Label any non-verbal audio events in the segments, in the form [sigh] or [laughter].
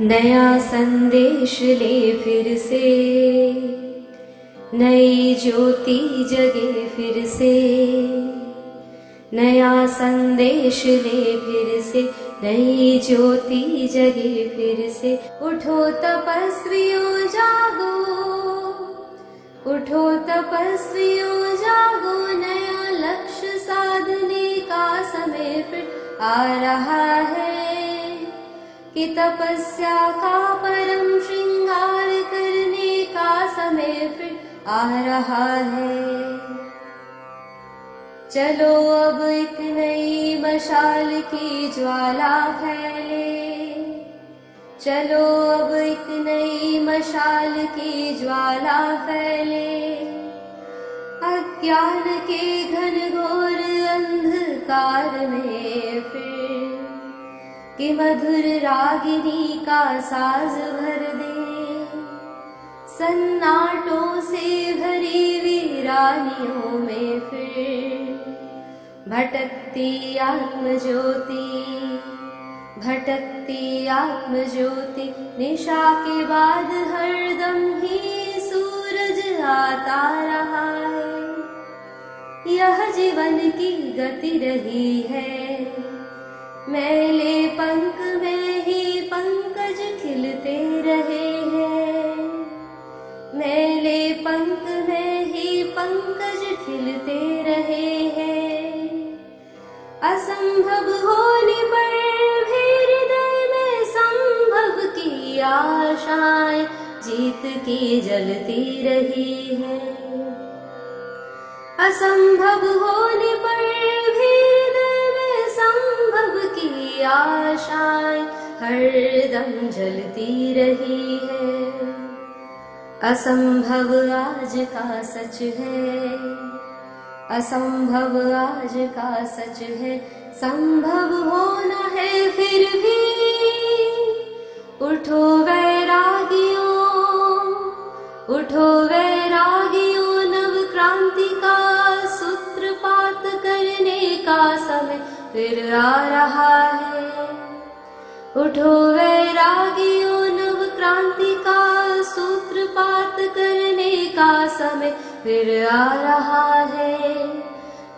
नया संदेश ले फिर से नई ज्योति जगे फिर से नया संदेश ले फिर से नई ज्योति जगे फिर से उठो तपस्वियों जागो उठो तपस्वियों जागो नया लक्ष्य साधने का समय फिर आ रहा है कि तपस्या का परम श्रृंगार करने का समय फिर आ रहा है चलो अब एक नई मशाल की ज्वाला फैले चलो अब एक नई मशाल की ज्वाला फैले अज्ञान के घनघोर अंधकार में फिर के मधुर रागिनी का साज भर दे सन्नाटों से भरी वीरानियों में फिर भटकती आत्म ज्योति भटकती आत्म ज्योति निशा के बाद हरदम ही सूरज आता रहा है यह जीवन की गति रही है मैले पंख में ही पंकज खिलते रहे हैं मैले पंख में ही पंकज खिलते रहे हैं असंभव होने पर भी हृदय में संभव की आशाएं जीत की जलती रही है असंभव होने पर भी भव की आशाएं हरदम जलती रही है असंभव आज का सच है असंभव आज का सच है संभव होना है फिर भी उठो वैरागियों उठो वैरागियों नव क्रांति का सूत्रपात करने का समय फिर आ रहा है उठो वैरागियों नव क्रांति का सूत्रपात करने का समय फिर आ रहा है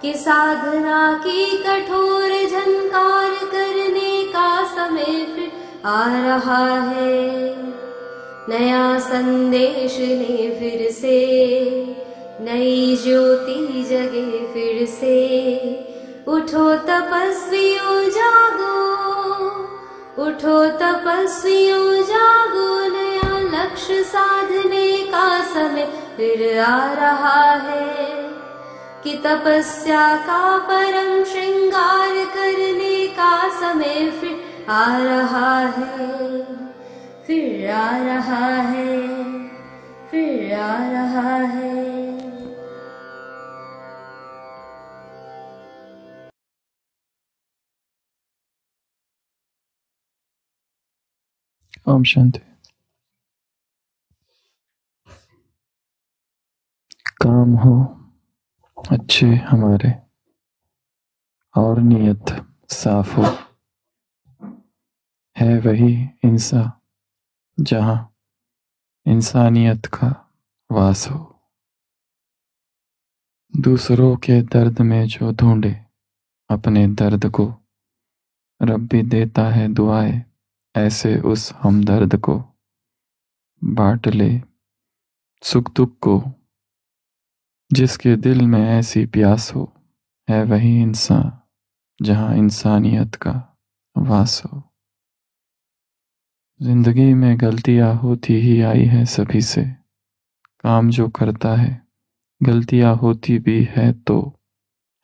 कि साधना की कठोर झनकार करने का समय फिर आ रहा है नया संदेश ने फिर से नई ज्योति जगे फिर से उठो तपस्वियों जागो उठो तपस्वियों जागो नया लक्ष्य साधने का समय फिर आ रहा है कि तपस्या का परम श्रृंगार करने का समय फिर आ रहा है फिर आ रहा है फिर आ रहा है ओम शांति काम हो अच्छे हमारे और नियत साफ हो है वही इंसान जहा इंसानियत का वास हो दूसरों के दर्द में जो ढूंढे अपने दर्द को रब भी देता है दुआएं ऐसे उस हमदर्द को बांट ले सुख दुख को जिसके दिल में ऐसी प्यास हो है वही इंसान जहाँ इंसानियत का वास हो जिंदगी में गलतियाँ होती ही आई है सभी से काम जो करता है गलतियाँ होती भी है तो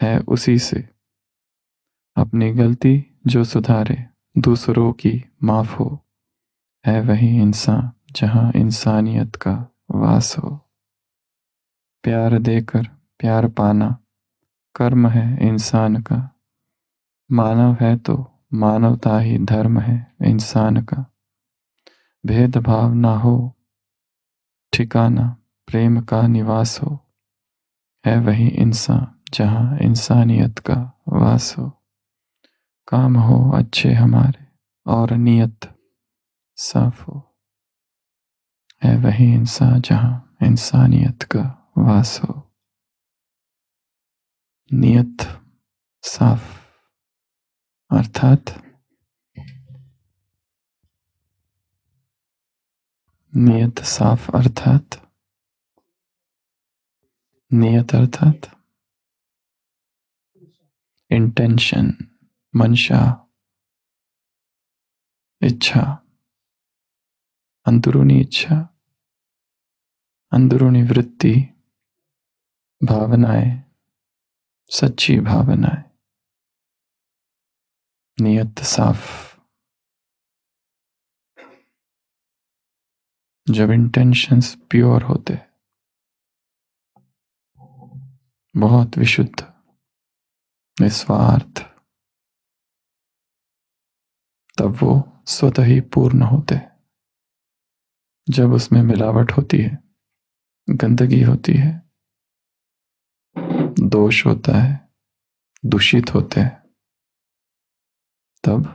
है उसी से अपनी गलती जो सुधारे दूसरों की माफ हो है वही इंसान जहां इंसानियत का वास हो प्यार देकर प्यार पाना कर्म है इंसान का मानव है तो मानवता ही धर्म है इंसान का भेदभाव ना हो ठिकाना प्रेम का निवास हो है वही इंसान जहां इंसानियत का वास हो काम हो अच्छे हमारे और नियत साफ हो है वही इंसान जहां इंसानियत का वास हो नियत साफ अर्थात नियत साफ अर्थात नियत अर्थात इंटेंशन मंशा इच्छा अंदरूनी इच्छा अंदरूनी वृत्ति भावनाएं सच्ची भावनाएं नियत साफ जब इंटेंशंस प्योर होते बहुत विशुद्ध निस्वार्थ तब वो स्वतः ही पूर्ण होते जब उसमें मिलावट होती है गंदगी होती है दोष होता है दूषित होते हैं तब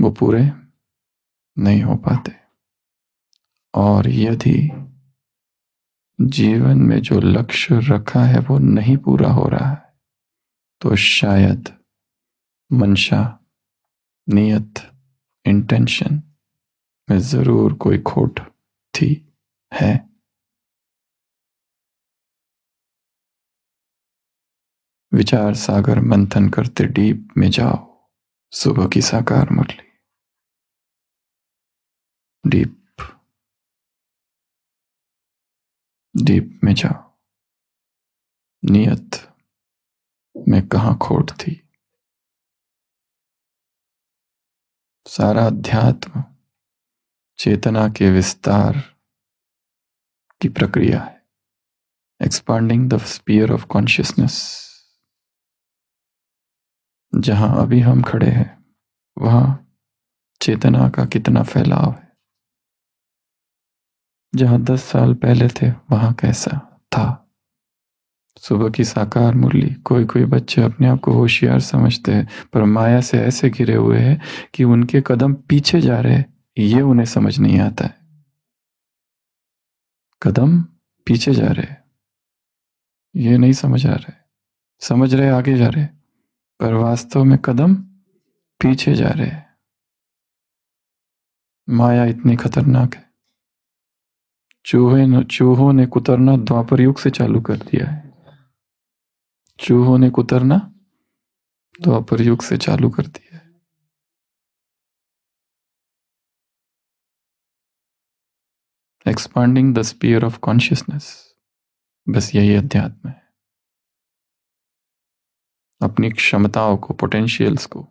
वो पूरे नहीं हो पाते और यदि जीवन में जो लक्ष्य रखा है वो नहीं पूरा हो रहा है तो शायद मंशा नियत इंटेंशन में ज़रूर कोई खोट थी है विचार सागर मंथन करते डीप में जाओ सुबह की साकार मुरली डीप डीप में जाओ नियत में कहा खोट थी सारा अध्यात्म चेतना के विस्तार की प्रक्रिया है expanding the sphere of consciousness जहां अभी हम खड़े हैं वहां चेतना का कितना फैलाव है जहां दस साल पहले थे वहां कैसा था सुबह की साकार मुरली कोई कोई बच्चे अपने आप को होशियार समझते हैं पर माया से ऐसे घिरे हुए हैं कि उनके कदम पीछे जा रहे हैं ये उन्हें समझ नहीं आता है कदम पीछे जा रहे हैं ये नहीं समझ आ रहे समझ रहे आगे जा रहे पर वास्तव में कदम पीछे जा रहे हैं माया इतनी खतरनाक है चूहे चूहों ने कुतरना द्वापर युग से चालू कर दिया है चूहों ने कुतरना तो अपर युग से चालू दिया है expanding the sphere of consciousness बस यही अध्यात्म है अपनी क्षमताओं को पोटेंशियल्स को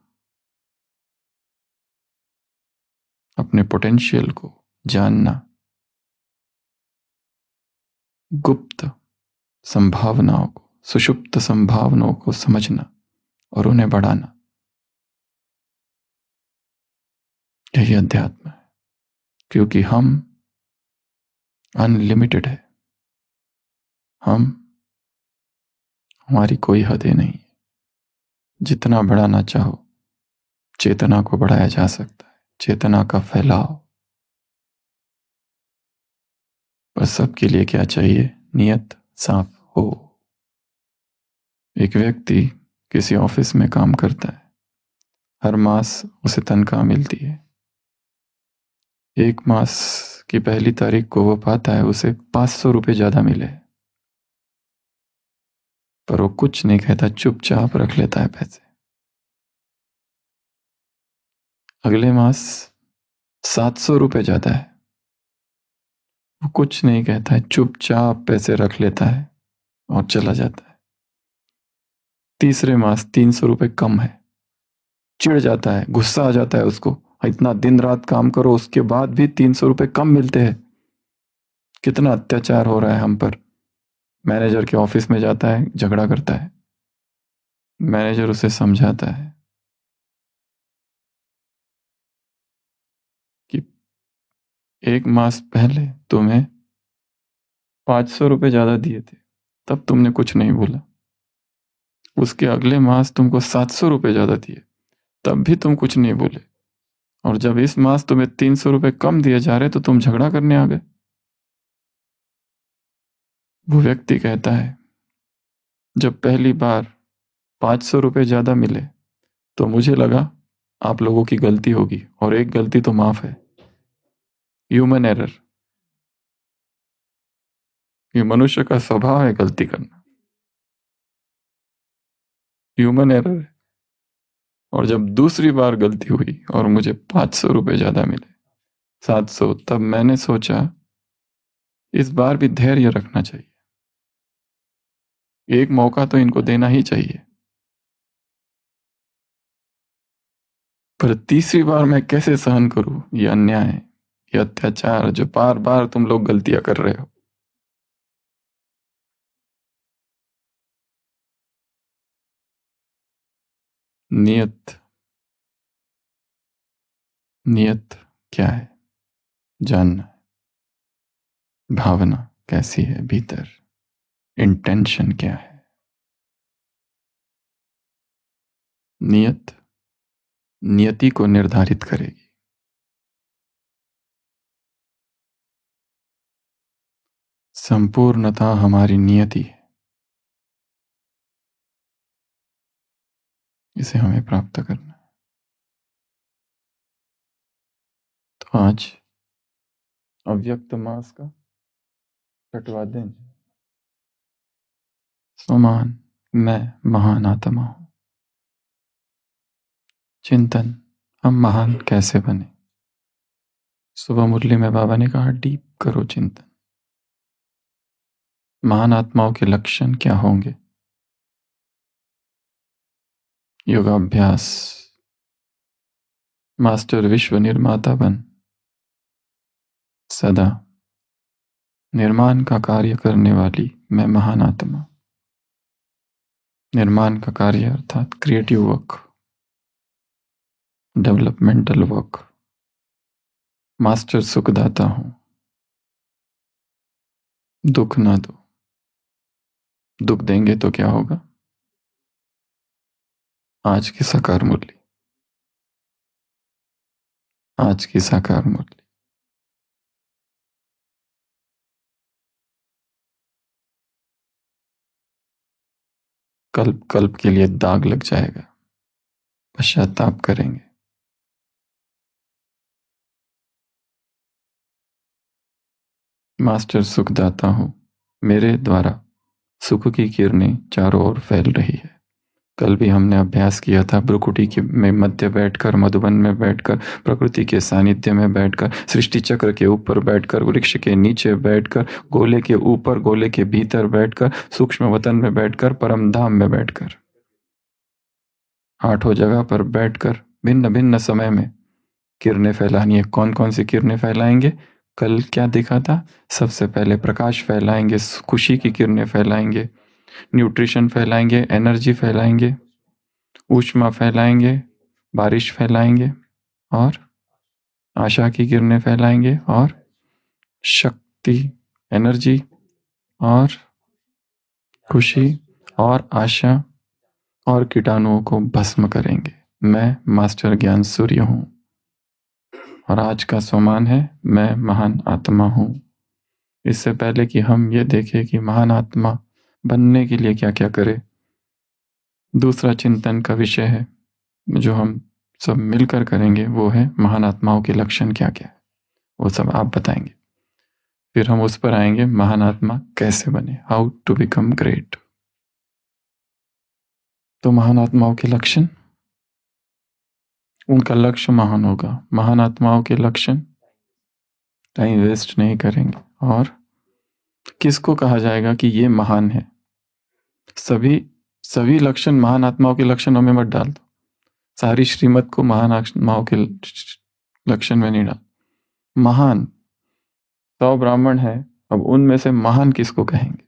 अपने पोटेंशियल को जानना गुप्त संभावनाओं को सुषुप्त संभावनाओं को समझना और उन्हें बढ़ाना यही अध्यात्म है क्योंकि हम अनलिमिटेड है हम हमारी कोई हदें नहीं जितना बढ़ाना चाहो चेतना को बढ़ाया जा सकता है चेतना का फैलाव पर सबके लिए क्या चाहिए नियत साफ हो एक व्यक्ति किसी ऑफिस में काम करता है हर मास उसे तनख्वाह मिलती है एक मास की पहली तारीख को वो पाता है उसे पांच सौ रुपये ज़्यादा मिले पर वो कुछ नहीं कहता चुपचाप रख लेता है पैसे अगले मास सात सौ रुपये ज़्यादा है वो कुछ नहीं कहता है चुपचाप पैसे रख लेता है और चला जाता है तीसरे मास तीन सौ रुपये कम है चिढ़ जाता है गुस्सा आ जाता है उसको हाँ, इतना दिन रात काम करो उसके बाद भी तीन सौ रुपये कम मिलते हैं कितना अत्याचार हो रहा है हम पर मैनेजर के ऑफिस में जाता है झगड़ा करता है मैनेजर उसे समझाता है कि एक मास पहले तुम्हें पाँच सौ रुपये ज़्यादा दिए थे तब तुमने कुछ नहीं बोला उसके अगले मास तुमको सात सौ रुपये ज़्यादा दिए तब भी तुम कुछ नहीं बोले और जब इस मास तुम्हें तीन सौ रुपये कम दिए जा रहे तो तुम झगड़ा करने आ गए वो व्यक्ति कहता है जब पहली बार पाँच सौ रुपये ज़्यादा मिले तो मुझे लगा आप लोगों की गलती होगी और एक गलती तो माफ़ है ह्यूमन एरर ये मनुष्य का स्वभाव है गलती करना ह्यूमन एरर है और जब दूसरी बार गलती हुई और मुझे पाँच सौ रुपये ज़्यादा मिले सात सौ तब मैंने सोचा इस बार भी धैर्य रखना चाहिए एक मौका तो इनको देना ही चाहिए पर तीसरी बार मैं कैसे सहन करूं ये अन्याय ये अत्याचार जो बार बार तुम लोग गलतियां कर रहे हो नियत नियत क्या है जानना भावना कैसी है भीतर इंटेंशन क्या है नियत नियति को निर्धारित करेगी संपूर्णता हमारी नियति है जिसे हमें प्राप्त करना है तो आज अव्यक्त मास का छठवा दिन समान मैं महान आत्मा हूं चिंतन हम महान कैसे बने सुबह मुरली में बाबा ने कहा डीप करो चिंतन महान आत्माओं के लक्षण क्या होंगे योगाभ्यास मास्टर विश्व निर्माता बन सदा निर्माण का कार्य करने वाली मैं महान आत्मा निर्माण का कार्य अर्थात creative work developmental work master सुखदाता हूं दुख ना दो दुख देंगे तो क्या होगा आज की साकार मुरली आज की साकार मुरली कल्प कल्प के लिए दाग लग जाएगा पश्चाताप करेंगे मास्टर सुखदाता हूं मेरे द्वारा सुख की किरणें चारों ओर फैल रही है कल भी हमने अभ्यास किया था ब्रुकुटी के में मध्य बैठकर मधुबन में बैठकर प्रकृति के सानिध्य में बैठकर सृष्टि चक्र के ऊपर बैठकर वृक्ष के नीचे बैठकर गोले के ऊपर गोले के भीतर बैठकर सूक्ष्म वतन में बैठकर परम धाम में बैठकर आठों जगह पर बैठकर भिन्न भिन्न समय में किरणें फैलानी है कौन कौन सी किरणें फैलाएंगे कल क्या देखा था सबसे पहले प्रकाश फैलाएंगे खुशी की किरणें फैलाएंगे न्यूट्रिशन फैलाएंगे एनर्जी फैलाएंगे ऊष्मा फैलाएंगे बारिश फैलाएंगे और आशा की गिरने फैलाएंगे और शक्ति एनर्जी और खुशी और आशा और कीटाणुओं को भस्म करेंगे मैं मास्टर ज्ञान सूर्य हूँ और आज का सम्मान है मैं महान आत्मा हूँ इससे पहले कि हम ये देखें कि महान आत्मा बनने के लिए क्या क्या करें दूसरा चिंतन का विषय है जो हम सब मिलकर करेंगे वो है महान आत्माओं के लक्षण क्या क्या है वो सब आप बताएंगे फिर हम उस पर आएंगे महान आत्मा कैसे बने हाउ टू बिकम ग्रेट तो महान आत्माओं के लक्षण उनका लक्ष्य महान होगा महान आत्माओं के लक्षण टाइम वेस्ट नहीं करेंगे और किसको कहा जाएगा कि ये महान है सभी सभी लक्षण महान आत्माओं के लक्षणों में मत डाल दो सारी श्रीमत को महान आत्माओं के लक्षण में नहीं डाल महान सौ ब्राह्मण है अब उनमें से महान किसको कहेंगे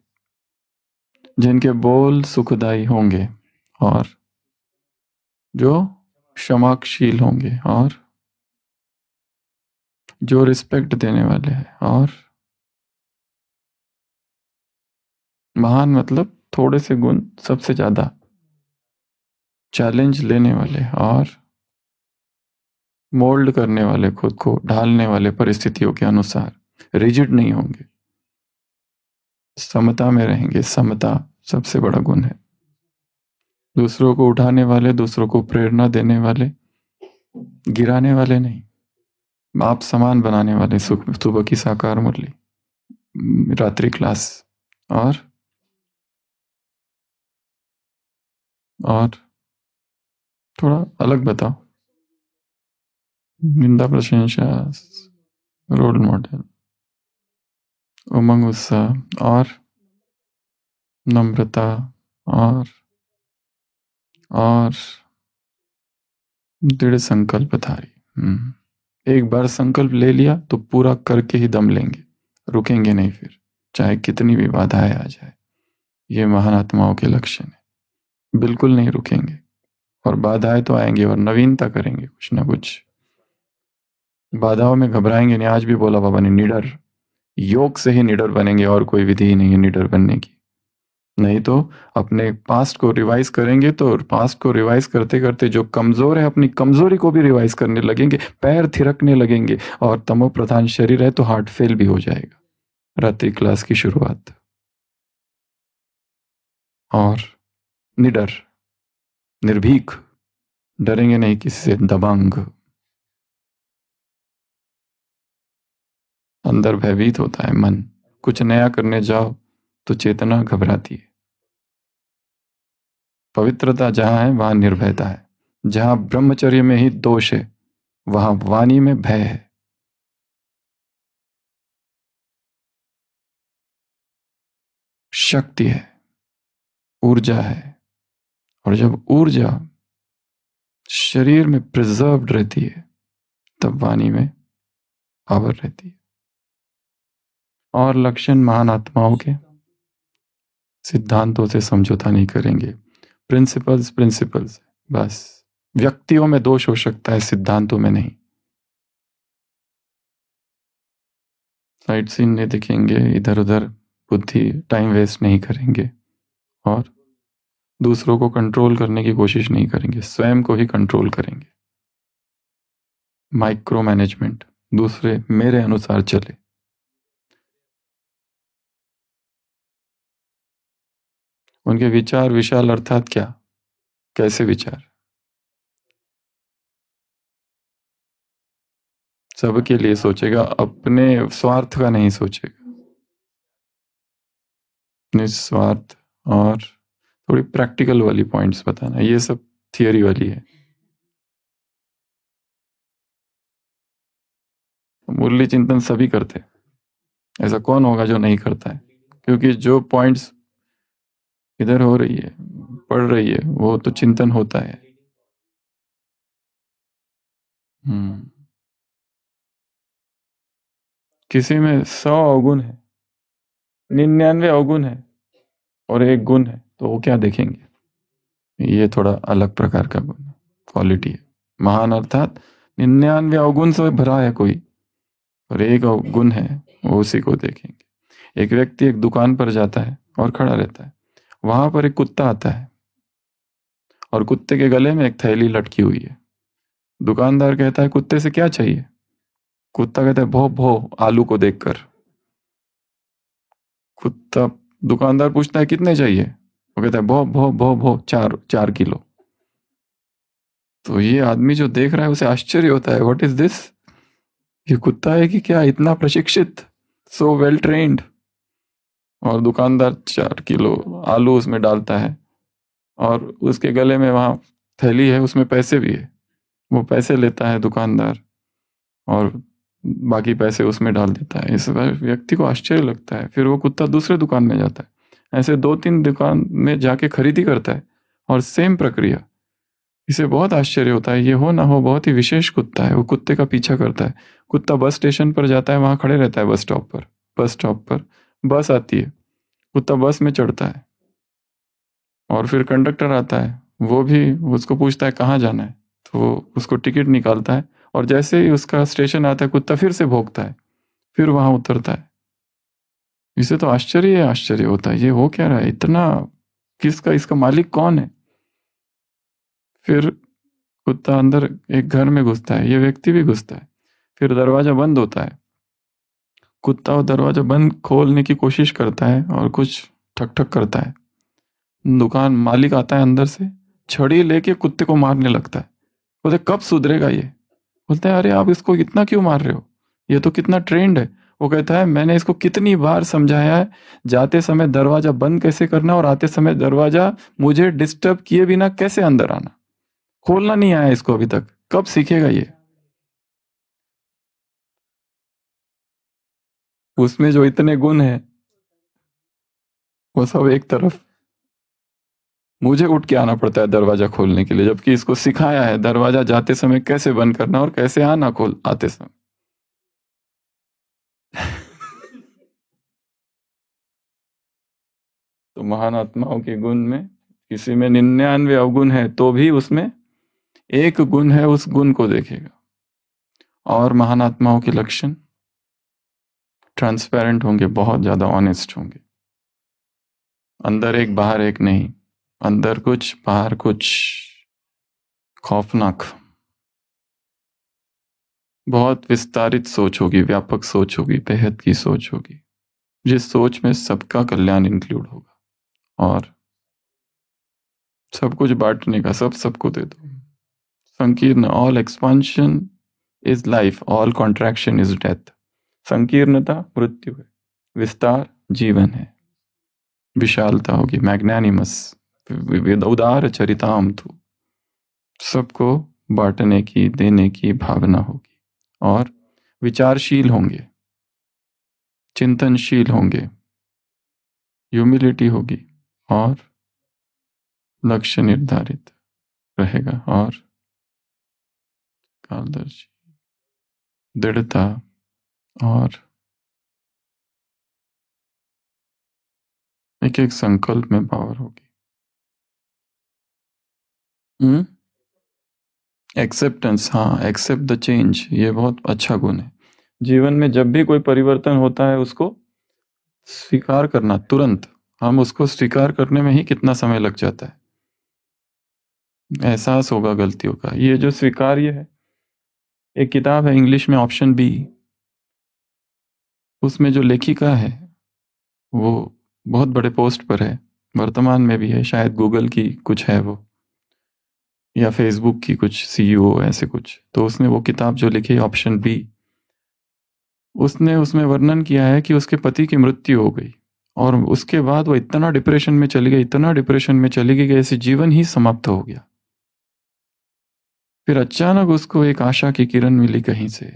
जिनके बोल सुखदायी होंगे और जो क्षमाशील होंगे और जो रिस्पेक्ट देने वाले हैं और महान मतलब थोड़े से गुण सबसे ज्यादा चैलेंज लेने वाले और मोल्ड करने वाले खुद को ढालने वाले परिस्थितियों के अनुसार रिजिड नहीं होंगे समता में रहेंगे समता सबसे बड़ा गुण है दूसरों को उठाने वाले दूसरों को प्रेरणा देने वाले गिराने वाले नहीं आप समान बनाने वाले सुख सुबह की साकार मुरली रात्रि क्लास और और थोड़ा अलग बताओ निंदा प्रशंसा रोल मॉडल उमंग उत्साह और नम्रता और और दृढ़ संकल्प धारी हम्म। एक बार संकल्प ले लिया तो पूरा करके ही दम लेंगे रुकेंगे नहीं फिर चाहे कितनी भी बाधाएं आ जाए ये महान आत्माओं के लक्षण है बिल्कुल नहीं रुकेंगे और बाधाएं तो आएंगे और नवीनता करेंगे कुछ ना कुछ बाधाओं में घबराएंगे नहीं आज भी बोला बाबा ने निडर योग से ही निडर बनेंगे और कोई विधि ही नहीं है निडर बनने की नहीं तो अपने पास्ट को रिवाइज करेंगे तो पास्ट को रिवाइज करते करते जो कमजोर है अपनी कमजोरी को भी रिवाइज करने लगेंगे पैर थिरकने लगेंगे और तमो प्रधान शरीर है तो हार्ट फेल भी हो जाएगा रात्रि क्लास की शुरुआत और निडर निर्भीक डरेंगे नहीं किसी से दबंग अंदर भयभीत होता है मन कुछ नया करने जाओ तो चेतना घबराती है पवित्रता जहां है वहां निर्भयता है जहां ब्रह्मचर्य में ही दोष है वहां वाणी में भय है शक्ति है ऊर्जा है और जब ऊर्जा शरीर में प्रिजर्व रहती है तब वाणी में पावर रहती है और लक्षण महान आत्माओं के सिद्धांतों से समझौता नहीं करेंगे प्रिंसिपल्स प्रिंसिपल्स बस व्यक्तियों में दोष हो सकता है सिद्धांतों में नहीं साइट सीन नहीं दिखेंगे इधर उधर बुद्धि टाइम वेस्ट नहीं करेंगे और दूसरों को कंट्रोल करने की कोशिश नहीं करेंगे स्वयं को ही कंट्रोल करेंगे माइक्रो मैनेजमेंट दूसरे मेरे अनुसार चले उनके विचार विशाल अर्थात क्या कैसे विचार सबके लिए सोचेगा अपने स्वार्थ का नहीं सोचेगा निस्वार्थ और थोड़ी प्रैक्टिकल वाली पॉइंट्स बताना ये सब थियोरी वाली है मुरली चिंतन सभी करते हैं ऐसा कौन होगा जो नहीं करता है क्योंकि जो पॉइंट्स इधर हो रही है पढ़ रही है वो तो चिंतन होता है हम्म। किसी में सौ अवगुण है निन्यानवे अवगुण है और एक गुण है तो वो क्या देखेंगे ये थोड़ा अलग प्रकार का गुण क्वालिटी है महान अर्थात निन्यानवे अवगुण से भरा है कोई और एक गुण है वो उसी को देखेंगे एक व्यक्ति एक दुकान पर जाता है और खड़ा रहता है वहां पर एक कुत्ता आता है और कुत्ते के गले में एक थैली लटकी हुई है दुकानदार कहता है कुत्ते से क्या चाहिए कुत्ता कहता है भो भो आलू को देखकर कुत्ता दुकानदार पूछता है कितने चाहिए वो कहता है भो भो भो भो चार चार किलो तो ये आदमी जो देख रहा है उसे आश्चर्य होता है व्हाट इज दिस ये कुत्ता है कि क्या इतना प्रशिक्षित सो वेल ट्रेंड और दुकानदार चार किलो आलू उसमें डालता है और उसके गले में वहां थैली है उसमें पैसे भी है वो पैसे लेता है दुकानदार और बाकी पैसे उसमें डाल देता है इस व्यक्ति को आश्चर्य लगता है फिर वो कुत्ता दूसरे दुकान में जाता है ऐसे दो तीन दुकान में जाके खरीदी करता है और सेम प्रक्रिया इसे बहुत आश्चर्य होता है ये हो ना हो बहुत ही विशेष कुत्ता है वो कुत्ते का पीछा करता है कुत्ता बस स्टेशन पर जाता है वहाँ खड़े रहता है बस स्टॉप पर बस स्टॉप पर बस आती है कुत्ता बस में चढ़ता है और फिर कंडक्टर आता है वो भी उसको पूछता है कहाँ जाना है तो वो उसको टिकट निकालता है और जैसे ही उसका स्टेशन आता है कुत्ता फिर से भोगता है फिर वहाँ उतरता है इसे तो आश्चर्य आश्चर्य होता है ये हो क्या रहा है इतना किसका इसका मालिक कौन है फिर कुत्ता अंदर एक घर में घुसता है ये व्यक्ति भी घुसता है फिर दरवाजा बंद होता है कुत्ता वो दरवाजा बंद खोलने की कोशिश करता है और कुछ ठक ठक करता है दुकान मालिक आता है अंदर से छड़ी लेके कुत्ते को मारने लगता है बोलते कब सुधरेगा ये बोलते हैं अरे आप इसको इतना क्यों मार रहे हो ये तो कितना ट्रेंड है वो कहता है मैंने इसको कितनी बार समझाया है जाते समय दरवाजा बंद कैसे करना और आते समय दरवाजा मुझे डिस्टर्ब किए बिना कैसे अंदर आना खोलना नहीं आया इसको अभी तक कब सीखेगा ये उसमें जो इतने गुण है वो सब एक तरफ मुझे उठ के आना पड़ता है दरवाजा खोलने के लिए जबकि इसको सिखाया है दरवाजा जाते समय कैसे बंद करना और कैसे आना खोल आते समय [laughs] तो महान आत्माओं के गुण में किसी में निन्यानवे अवगुण है तो भी उसमें एक गुण है उस गुण को देखेगा और महान आत्माओं के लक्षण ट्रांसपेरेंट होंगे बहुत ज़्यादा ऑनेस्ट होंगे अंदर एक बाहर एक नहीं अंदर कुछ बाहर कुछ खौफनाक बहुत विस्तारित सोच होगी व्यापक सोच होगी बेहद की सोच होगी जिस सोच में सबका कल्याण इंक्लूड होगा और सब कुछ बांटने का सब सबको दे दो संकीर्ण all expansion is life all contraction is death संकीर्णता मृत्यु है विस्तार जीवन है विशालता होगी मैग्नानिमस उदार चरिताम थू सबको बांटने की देने की भावना होगी और विचारशील होंगे चिंतनशील होंगे ह्यूमिलिटी होगी और लक्ष्य निर्धारित रहेगा और कालदर्शी दृढ़ता और एक एक संकल्प में पावर होगी हम्म एक्सेप्टेंस हाँ एक्सेप्ट द चेंज ये बहुत अच्छा गुण है जीवन में जब भी कोई परिवर्तन होता है उसको स्वीकार करना तुरंत हम उसको स्वीकार करने में ही कितना समय लग जाता है एहसास होगा गलतियों का ये जो स्वीकार्य है एक किताब है इंग्लिश में ऑप्शन बी उसमें जो लेखिका है वो बहुत बड़े पोस्ट पर है वर्तमान में भी है शायद गूगल की कुछ है वो या फेसबुक की कुछ सीईओ e ऐसे कुछ तो उसने वो किताब जो लिखी ऑप्शन बी उसने उसमें वर्णन किया है कि उसके पति की मृत्यु हो गई और उसके बाद वो इतना डिप्रेशन में चली गई इतना डिप्रेशन में चली गई कि ऐसे जीवन ही समाप्त हो गया फिर अचानक उसको एक आशा की किरण मिली कहीं से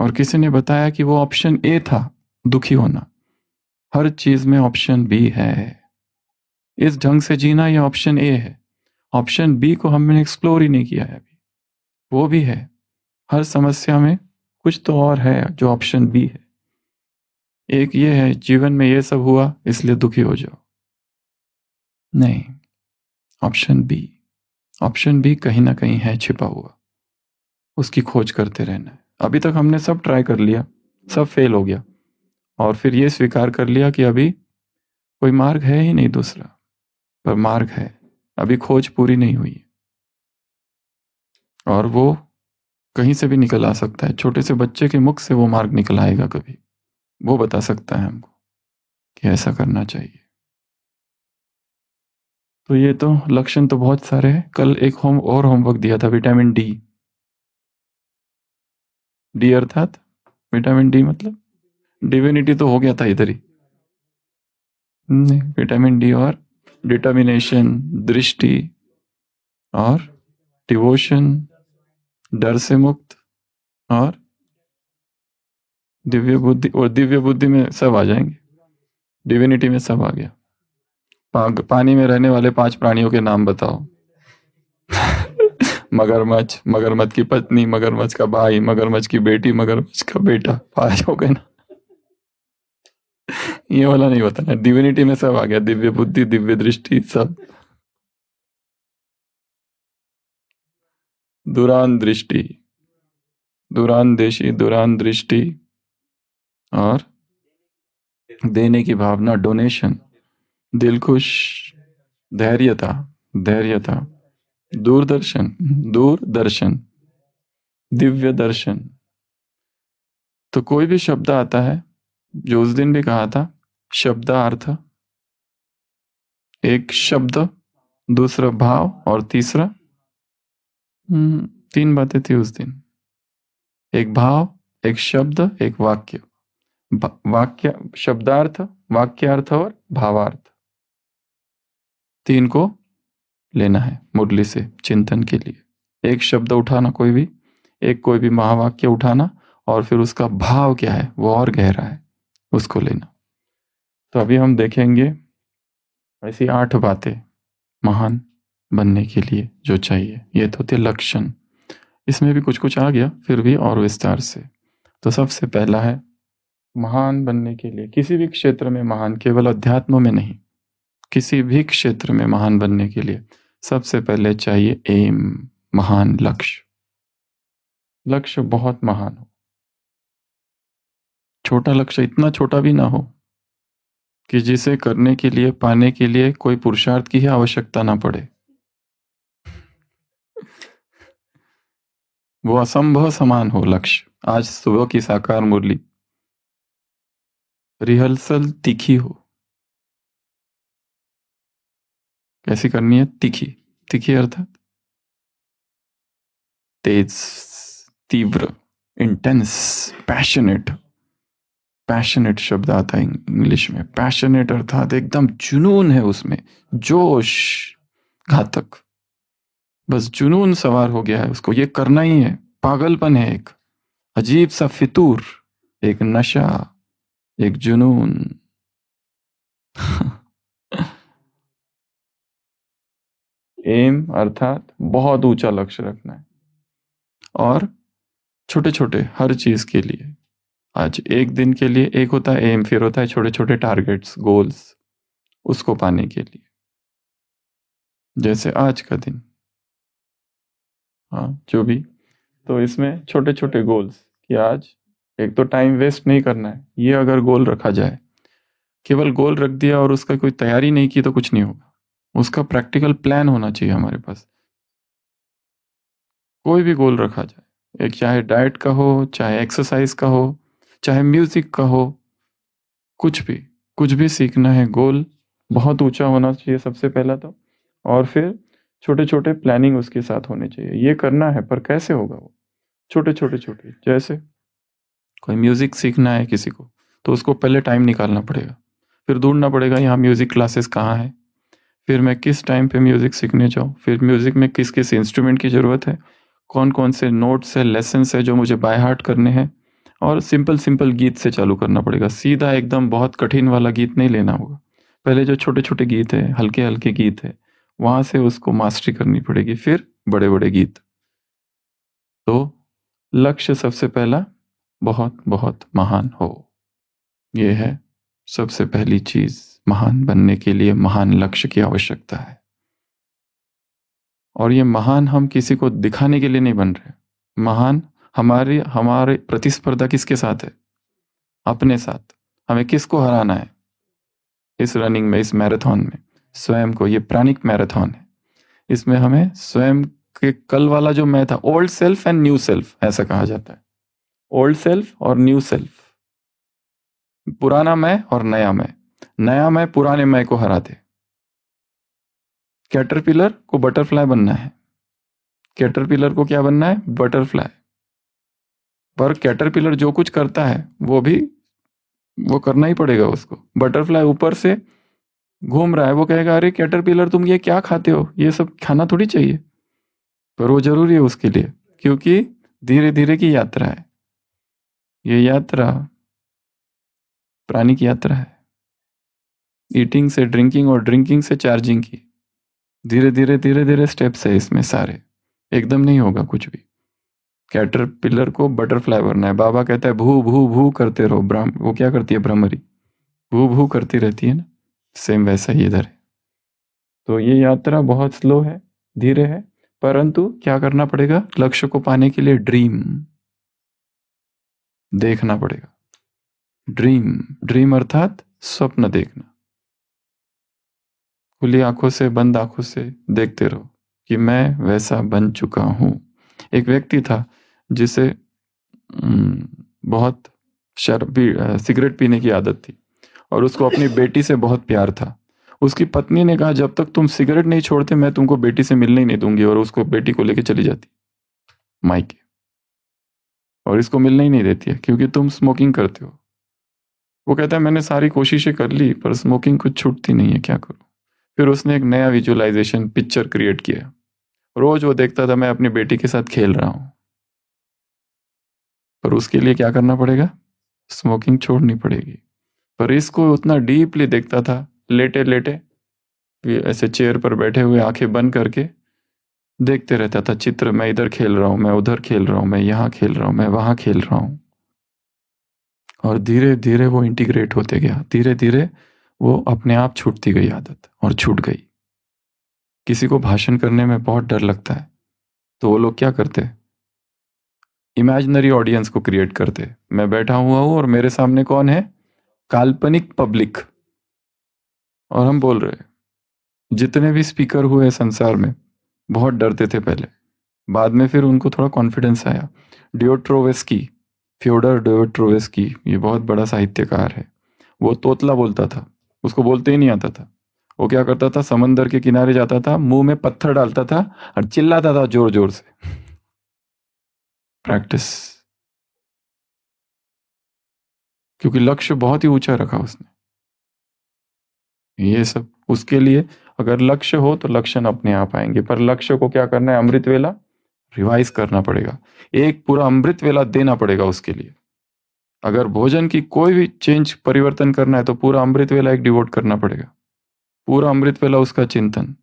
और किसी ने बताया कि वो ऑप्शन ए था दुखी होना हर चीज में ऑप्शन बी है इस ढंग से जीना यह ऑप्शन ए है ऑप्शन बी को हमने एक्सप्लोर ही नहीं किया है अभी वो भी है हर समस्या में कुछ तो और है जो ऑप्शन बी है एक ये है जीवन में ये सब हुआ इसलिए दुखी हो जाओ नहीं ऑप्शन बी ऑप्शन बी कहीं ना कहीं है छिपा हुआ उसकी खोज करते रहना है अभी तक हमने सब ट्राई कर लिया सब फेल हो गया और फिर ये स्वीकार कर लिया कि अभी कोई मार्ग है ही नहीं दूसरा पर मार्ग है अभी खोज पूरी नहीं हुई और वो कहीं से भी निकल आ सकता है छोटे से बच्चे के मुख से वो मार्ग निकल आएगा कभी वो बता सकता है हमको कि ऐसा करना चाहिए तो ये तो लक्षण तो बहुत सारे हैं कल एक होम और होमवर्क दिया था विटामिन डी डी अर्थात विटामिन डी मतलब डिविनिटी तो हो गया था इधर ही नहीं विटामिन डी और डिटर्मिनेशन दृष्टि और डिवोशन डर से मुक्त और दिव्य बुद्धि और दिव्य बुद्धि में सब आ जाएंगे डिविनिटी में सब आ गया पा, पानी में रहने वाले पांच प्राणियों के नाम बताओ मगरमच्छ मगरमच्छ की पत्नी मगरमच्छ का भाई मगरमच्छ की बेटी मगरमच्छ का बेटा पांच हो गए ना ये वाला नहीं होता ना डिविनिटी में सब आ गया दिव्य बुद्धि दिव्य दृष्टि सब दुरान दृष्टि दुरान देशी दुरान दृष्टि और देने की भावना डोनेशन दिलखुश धैर्यता धैर्यता दूरदर्शन दूरदर्शन दिव्य दर्शन तो कोई भी शब्द आता है जो उस दिन भी कहा था शब्दार्थ एक शब्द दूसरा भाव और तीसरा हम्म, तीन बातें थी उस दिन एक भाव एक शब्द एक वाक्य वाक्य शब्दार्थ वाक्यार्थ और भावार्थ तीन को लेना है मुरली से चिंतन के लिए एक शब्द उठाना कोई भी एक कोई भी महावाक्य उठाना और फिर उसका भाव क्या है वो और गहरा है उसको लेना तो अभी हम देखेंगे ऐसी आठ बातें महान बनने के लिए जो चाहिए ये तो थे लक्षण इसमें भी कुछ कुछ आ गया फिर भी और विस्तार से तो सबसे पहला है महान बनने के लिए किसी भी क्षेत्र में महान केवल अध्यात्म में नहीं किसी भी क्षेत्र में महान बनने के लिए सबसे पहले चाहिए एम महान लक्ष्य लक्ष्य बहुत महान हो छोटा लक्ष्य इतना छोटा भी ना हो कि जिसे करने के लिए पाने के लिए कोई पुरुषार्थ की ही आवश्यकता ना पड़े वो असंभव समान हो लक्ष्य आज सुबह की साकार मुरली रिहर्सल तीखी हो कैसी करनी है तीखी तीखी अर्थात तेज तीव्र इंटेंस पैशनेट पैशनेट शब्द आता है इंग्लिश में पैशनेट अर्थात एकदम जुनून है उसमें जोश घातक बस जुनून सवार हो गया है उसको ये करना ही है पागलपन है एक अजीब सा फितूर एक नशा एक जुनून एम अर्थात बहुत ऊंचा लक्ष्य रखना है और छोटे छोटे हर चीज के लिए आज एक दिन के लिए एक होता है एम फिर होता है छोटे छोटे टारगेट्स गोल्स उसको पाने के लिए जैसे आज का दिन हाँ जो भी तो इसमें छोटे छोटे गोल्स कि आज एक तो टाइम वेस्ट नहीं करना है ये अगर गोल रखा जाए केवल गोल रख दिया और उसका कोई तैयारी नहीं की तो कुछ नहीं होगा उसका प्रैक्टिकल प्लान होना चाहिए हमारे पास कोई भी गोल रखा जाए एक चाहे डाइट का हो चाहे एक्सरसाइज का हो चाहे म्यूज़िक का हो कुछ भी कुछ भी सीखना है गोल बहुत ऊंचा होना चाहिए सबसे पहला तो और फिर छोटे छोटे प्लानिंग उसके साथ होने चाहिए ये करना है पर कैसे होगा वो छोटे छोटे छोटे जैसे कोई म्यूज़िक सीखना है किसी को तो उसको पहले टाइम निकालना पड़ेगा फिर ढूंढना पड़ेगा यहाँ म्यूज़िक क्लासेस कहाँ हैं फिर मैं किस टाइम पे म्यूज़िक सीखने जाऊँ फिर म्यूज़िक में किस किस इंस्ट्रूमेंट की ज़रूरत है कौन कौन से नोट्स है लेसन्स है जो मुझे बाय हार्ट करने हैं और सिंपल सिंपल गीत से चालू करना पड़ेगा सीधा एकदम बहुत कठिन वाला गीत नहीं लेना होगा पहले जो छोटे छोटे गीत है हल्के हल्के गीत है वहाँ से उसको मास्टरी करनी पड़ेगी फिर बड़े बड़े गीत तो लक्ष्य सबसे पहला बहुत बहुत महान हो ये है सबसे पहली चीज महान बनने के लिए महान लक्ष्य की आवश्यकता है और ये महान हम किसी को दिखाने के लिए नहीं बन रहे महान हमारे हमारे प्रतिस्पर्धा किसके साथ है अपने साथ हमें किसको हराना है इस रनिंग में इस मैराथन में स्वयं को ये प्राणिक मैराथन है इसमें हमें स्वयं के कल वाला जो मैं था old self and new self ऐसा कहा जाता है ओल्ड सेल्फ और न्यू सेल्फ पुराना मैं और नया मैं नया मैं पुराने मैं को हराते कैटरपिलर को बटरफ्लाई बनना है कैटरपिलर को क्या बनना है बटरफ्लाई पर कैटरपिलर जो कुछ करता है वो भी वो करना ही पड़ेगा उसको बटरफ्लाई ऊपर से घूम रहा है वो कहेगा अरे कैटरपिलर तुम ये क्या खाते हो ये सब खाना थोड़ी चाहिए पर तो वो जरूरी है उसके लिए क्योंकि धीरे धीरे की यात्रा है ये यात्रा प्राणी की यात्रा है ईटिंग से ड्रिंकिंग और ड्रिंकिंग से चार्जिंग की धीरे धीरे धीरे धीरे स्टेप्स है इसमें सारे एकदम नहीं होगा कुछ भी कैटरपिलर को बटरफ्लाई बनना है बाबा कहता है भू भू भू करते रहो ब्राह्म वो क्या करती है ब्रह्मरी भू भू करती रहती है ना सेम वैसा ही इधर है तो ये यात्रा बहुत स्लो है धीरे है परंतु क्या करना पड़ेगा लक्ष्य को पाने के लिए ड्रीम देखना पड़ेगा ड्रीम ड्रीम अर्थात स्वप्न देखना खुली आंखों से बंद आंखों से देखते रहो कि मैं वैसा बन चुका हूं एक व्यक्ति था जिसे बहुत शर पी, सिगरेट पीने की आदत थी और उसको अपनी [laughs] बेटी से बहुत प्यार था उसकी पत्नी ने कहा जब तक तुम सिगरेट नहीं छोड़ते मैं तुमको बेटी से मिलने ही नहीं दूंगी और उसको बेटी को लेकर चली जाती माइके और इसको मिलने ही नहीं देती है क्योंकि तुम स्मोकिंग करते हो वो कहता है मैंने सारी कोशिशें कर ली पर स्मोकिंग कुछ छूटती नहीं है क्या करूं फिर उसने एक नया विजुअलाइजेशन पिक्चर क्रिएट किया रोज वो देखता था मैं अपनी बेटी के साथ खेल रहा हूं पर उसके लिए क्या करना पड़ेगा स्मोकिंग छोड़नी पड़ेगी पर इसको उतना डीपली देखता था लेटे लेटे ऐसे चेयर पर बैठे हुए आंखें बंद करके देखते रहता था चित्र मैं इधर खेल रहा हूं मैं उधर खेल रहा हूं मैं यहां खेल रहा हूं मैं वहां खेल रहा हूं और धीरे धीरे वो इंटीग्रेट होते गया धीरे धीरे वो अपने आप छूटती गई आदत और छूट गई किसी को भाषण करने में बहुत डर लगता है तो वो लोग क्या करते इमेजनरी ऑडियंस को क्रिएट करते मैं बैठा हुआ हूं और मेरे सामने कौन है काल्पनिक पब्लिक और हम बोल रहे जितने भी स्पीकर हुए संसार में बहुत डरते थे पहले बाद में फिर उनको थोड़ा कॉन्फिडेंस आया की फ्योडर की ये बहुत बड़ा साहित्यकार है वो तोतला बोलता था उसको बोलते ही नहीं आता था वो क्या करता था समंदर के किनारे जाता था मुंह में पत्थर डालता था और चिल्लाता था जोर जोर से प्रैक्टिस क्योंकि लक्ष्य बहुत ही ऊंचा रखा उसने ये सब उसके लिए अगर लक्ष्य हो तो लक्षण अपने आप आएंगे पर लक्ष्य को क्या करना है अमृत वेला रिवाइज करना पड़ेगा एक पूरा अमृत वेला देना पड़ेगा उसके लिए अगर भोजन की कोई भी चेंज परिवर्तन करना है तो पूरा अमृत वेला एक डिवोट करना पड़ेगा पूरा अमृत वेला उसका चिंतन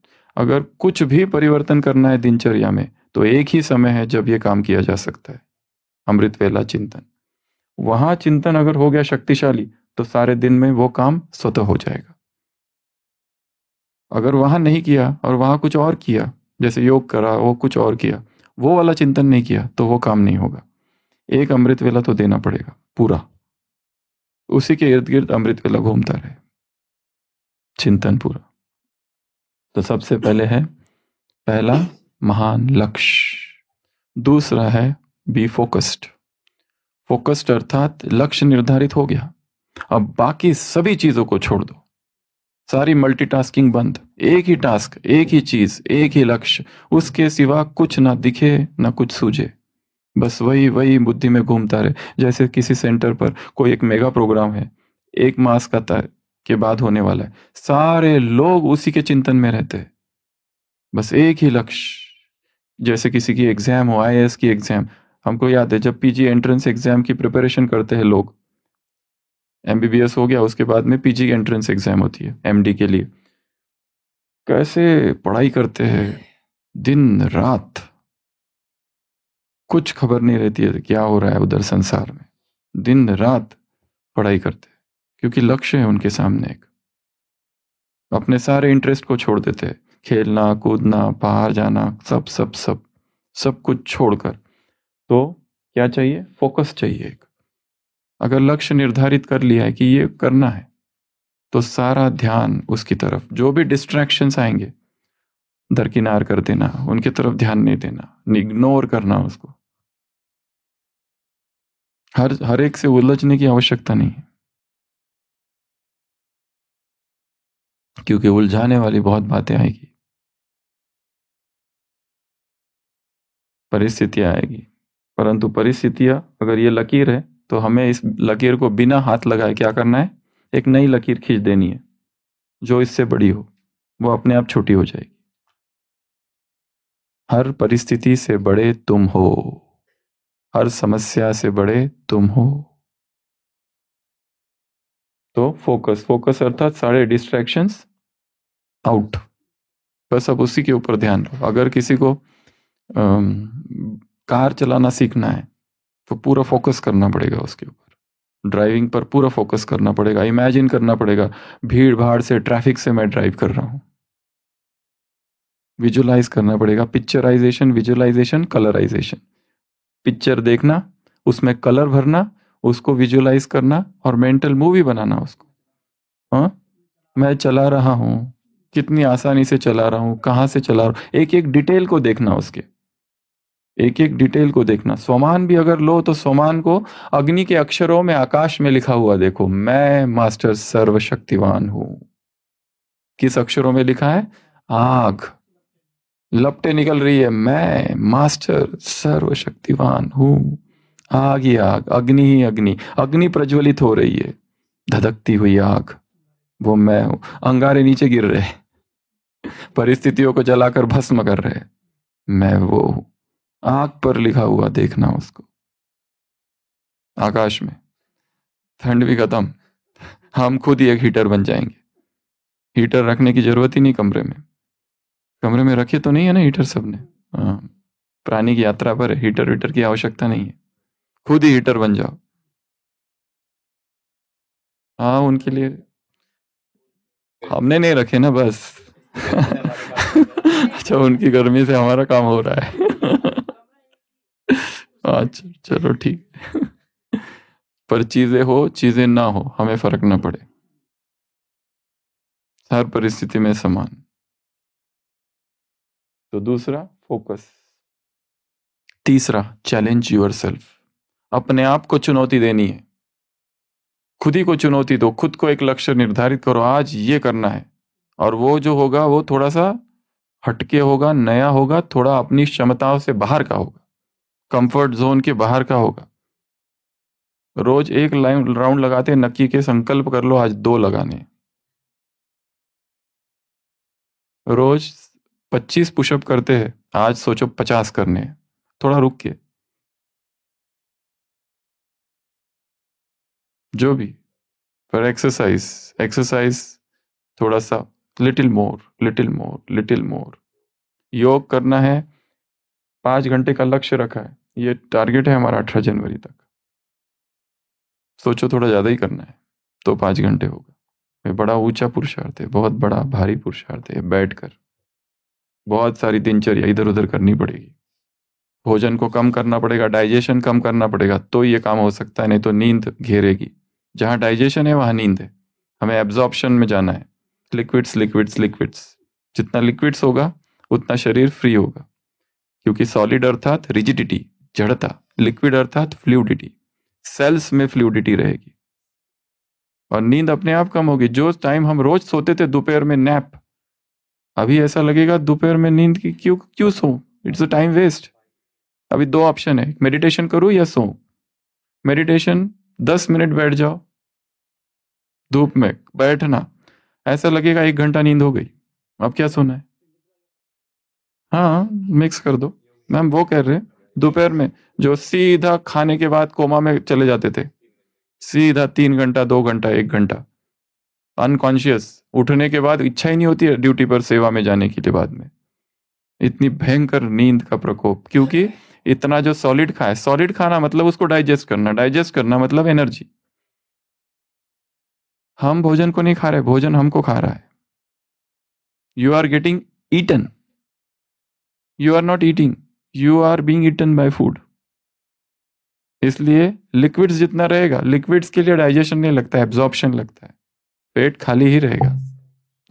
अगर कुछ भी परिवर्तन करना है दिनचर्या में तो एक ही समय है जब ये काम किया जा सकता है अमृत वेला चिंतन वहां चिंतन अगर हो गया शक्तिशाली तो सारे दिन में वो काम स्वतः हो जाएगा अगर वहां नहीं किया और वहां कुछ और किया जैसे योग करा वो कुछ और किया वो वाला चिंतन नहीं किया तो वो काम नहीं होगा एक अमृत वेला तो देना पड़ेगा पूरा उसी के इर्द गिर्द अमृत वेला घूमता रहे चिंतन पूरा तो सबसे पहले है पहला महान लक्ष्य दूसरा है बी फोकस्ड फोकस्ड अर्थात लक्ष्य निर्धारित हो गया अब बाकी सभी चीजों को छोड़ दो सारी मल्टीटास्किंग बंद एक ही टास्क एक ही चीज एक ही लक्ष्य उसके सिवा कुछ ना दिखे ना कुछ सूझे बस वही वही बुद्धि में घूमता रहे जैसे किसी सेंटर पर कोई एक मेगा प्रोग्राम है एक मास्क आता है के बाद होने वाला है सारे लोग उसी के चिंतन में रहते हैं बस एक ही लक्ष्य जैसे किसी की एग्ज़ाम हो आई की एग्ज़ाम हमको याद है जब पीजी एंट्रेंस एग्ज़ाम की प्रिपरेशन करते हैं लोग एम हो गया उसके बाद में पीजी एंट्रेंस एग्ज़ाम होती है एम के लिए कैसे पढ़ाई करते हैं दिन रात कुछ खबर नहीं रहती है क्या हो रहा है उधर संसार में दिन रात पढ़ाई करते क्योंकि लक्ष्य है उनके सामने एक अपने सारे इंटरेस्ट को छोड़ देते हैं खेलना कूदना बाहर जाना सब सब सब सब कुछ छोड़कर तो क्या चाहिए फोकस चाहिए एक अगर लक्ष्य निर्धारित कर लिया है कि ये करना है तो सारा ध्यान उसकी तरफ जो भी डिस्ट्रैक्शंस आएंगे दरकिनार कर देना उनके तरफ ध्यान नहीं देना इग्नोर करना उसको हर हर एक से उलझने की आवश्यकता नहीं है क्योंकि उलझाने वाली बहुत बातें आएगी परिस्थितियां आएगी परंतु परिस्थितियां अगर ये लकीर है तो हमें इस लकीर को बिना हाथ लगाए क्या करना है एक नई लकीर खींच देनी है जो इससे बड़ी हो वो अपने आप छोटी हो जाएगी हर परिस्थिति से बड़े तुम हो हर समस्या से बड़े तुम हो तो फोकस फोकस अर्थात सारे डिस्ट्रैक्शन आउट बस अब उसी के ऊपर ध्यान दो अगर किसी को कार चलाना सीखना है तो पूरा फोकस करना पड़ेगा उसके ऊपर ड्राइविंग पर पूरा फोकस करना पड़ेगा इमेजिन करना पड़ेगा भीड़ भाड़ से ट्रैफिक से मैं ड्राइव कर रहा हूं विजुलाइज करना पड़ेगा पिक्चराइजेशन विजुलाइजेशन कलराइजेशन पिक्चर देखना उसमें कलर भरना उसको विजुअलाइज करना और मेंटल मूवी बनाना उसको हाँ मैं चला रहा हूँ कितनी आसानी से चला रहा हूँ कहाँ से चला रहा हूँ एक एक डिटेल को देखना उसके एक एक डिटेल को देखना स्वमान भी अगर लो तो स्वमान को अग्नि के अक्षरों में आकाश में लिखा हुआ देखो मैं मास्टर सर्वशक्तिवान हूं किस अक्षरों में लिखा है आग लपटे निकल रही है मैं मास्टर सर्वशक्तिवान हूं आग ही आग अग्नि ही अग्नि अग्नि प्रज्वलित हो रही है धधकती हुई आग वो मैं हूं अंगारे नीचे गिर रहे परिस्थितियों को जलाकर भस्म कर रहे मैं वो हूं आग पर लिखा हुआ देखना उसको आकाश में ठंड भी खत्म हम खुद ही एक हीटर बन जाएंगे हीटर रखने की जरूरत ही नहीं कमरे में कमरे में रखे तो नहीं है ना हीटर सबने हाँ। प्राणी की यात्रा पर हीटर वीटर की आवश्यकता नहीं है खुद ही हीटर बन जाओ हाँ उनके लिए हमने नहीं रखे ना बस [laughs] अच्छा उनकी गर्मी से हमारा काम हो रहा है [laughs] अच्छा चलो ठीक पर चीजें हो चीजें ना हो हमें फर्क ना पड़े हर परिस्थिति में समान तो दूसरा फोकस तीसरा चैलेंज योर सेल्फ अपने आप को चुनौती देनी है खुद ही को चुनौती दो खुद को एक लक्ष्य निर्धारित करो आज ये करना है और वो जो होगा वो थोड़ा सा हटके होगा नया होगा थोड़ा अपनी क्षमताओं से बाहर का होगा कंफर्ट जोन के बाहर का होगा रोज एक लाइन राउंड लगाते नक्की के संकल्प कर लो आज दो लगाने रोज 25 पुशअप करते हैं आज सोचो 50 करने थोड़ा रुक के जो भी पर एक्सरसाइज एक्सरसाइज थोड़ा सा little more little more little more योग करना है पांच घंटे का लक्ष्य रखा है ये टारगेट है हमारा अठारह जनवरी तक सोचो थोड़ा ज़्यादा ही करना है तो पाँच घंटे होगा मैं बड़ा ऊंचा पुरुषार्थ है बहुत बड़ा भारी पुरुषार्थ है बैठ कर बहुत सारी दिनचर्या इधर उधर करनी पड़ेगी भोजन को कम करना पड़ेगा डाइजेशन कम करना पड़ेगा तो ये काम हो सकता है नहीं तो नींद घेरेगी जहाँ डाइजेशन है वहाँ नींद है हमें एब्जॉर्प्शन में जाना है लिक्विड्स लिक्विड्स लिक्विड्स जितना लिक्विड्स होगा उतना शरीर फ्री होगा क्योंकि सॉलिड अर्थात रिजिडिटी जड़ता लिक्विड अर्थात फ्लूडिटी सेल्स में फ्लूडिटी रहेगी और नींद अपने आप कम होगी जो टाइम हम रोज सोते थे दोपहर में नैप अभी ऐसा लगेगा दोपहर में नींद की क्यों क्यों so it's a time waste अभी दो ऑप्शन है मेडिटेशन करूँ या सो मेडिटेशन दस मिनट बैठ जाओ धूप में बैठना ऐसा लगेगा एक घंटा नींद हो गई अब क्या सोना है हाँ मिक्स कर दो मैम वो कह रहे दोपहर में जो सीधा खाने के बाद कोमा में चले जाते थे सीधा तीन घंटा दो घंटा एक घंटा अनकॉन्शियस उठने के बाद इच्छा ही नहीं होती है ड्यूटी पर सेवा में जाने के लिए बाद में इतनी भयंकर नींद का प्रकोप क्योंकि इतना जो सॉलिड खाए सॉलिड खाना मतलब उसको डाइजेस्ट करना डाइजेस्ट करना मतलब एनर्जी हम भोजन को नहीं खा रहे भोजन हमको खा रहा है you are getting eaten you are not eating you are being eaten by food इसलिए लिक्विड्स जितना रहेगा लिक्विड्स के लिए डाइजेशन नहीं लगता है एब्जॉर्प्शन लगता है पेट खाली ही रहेगा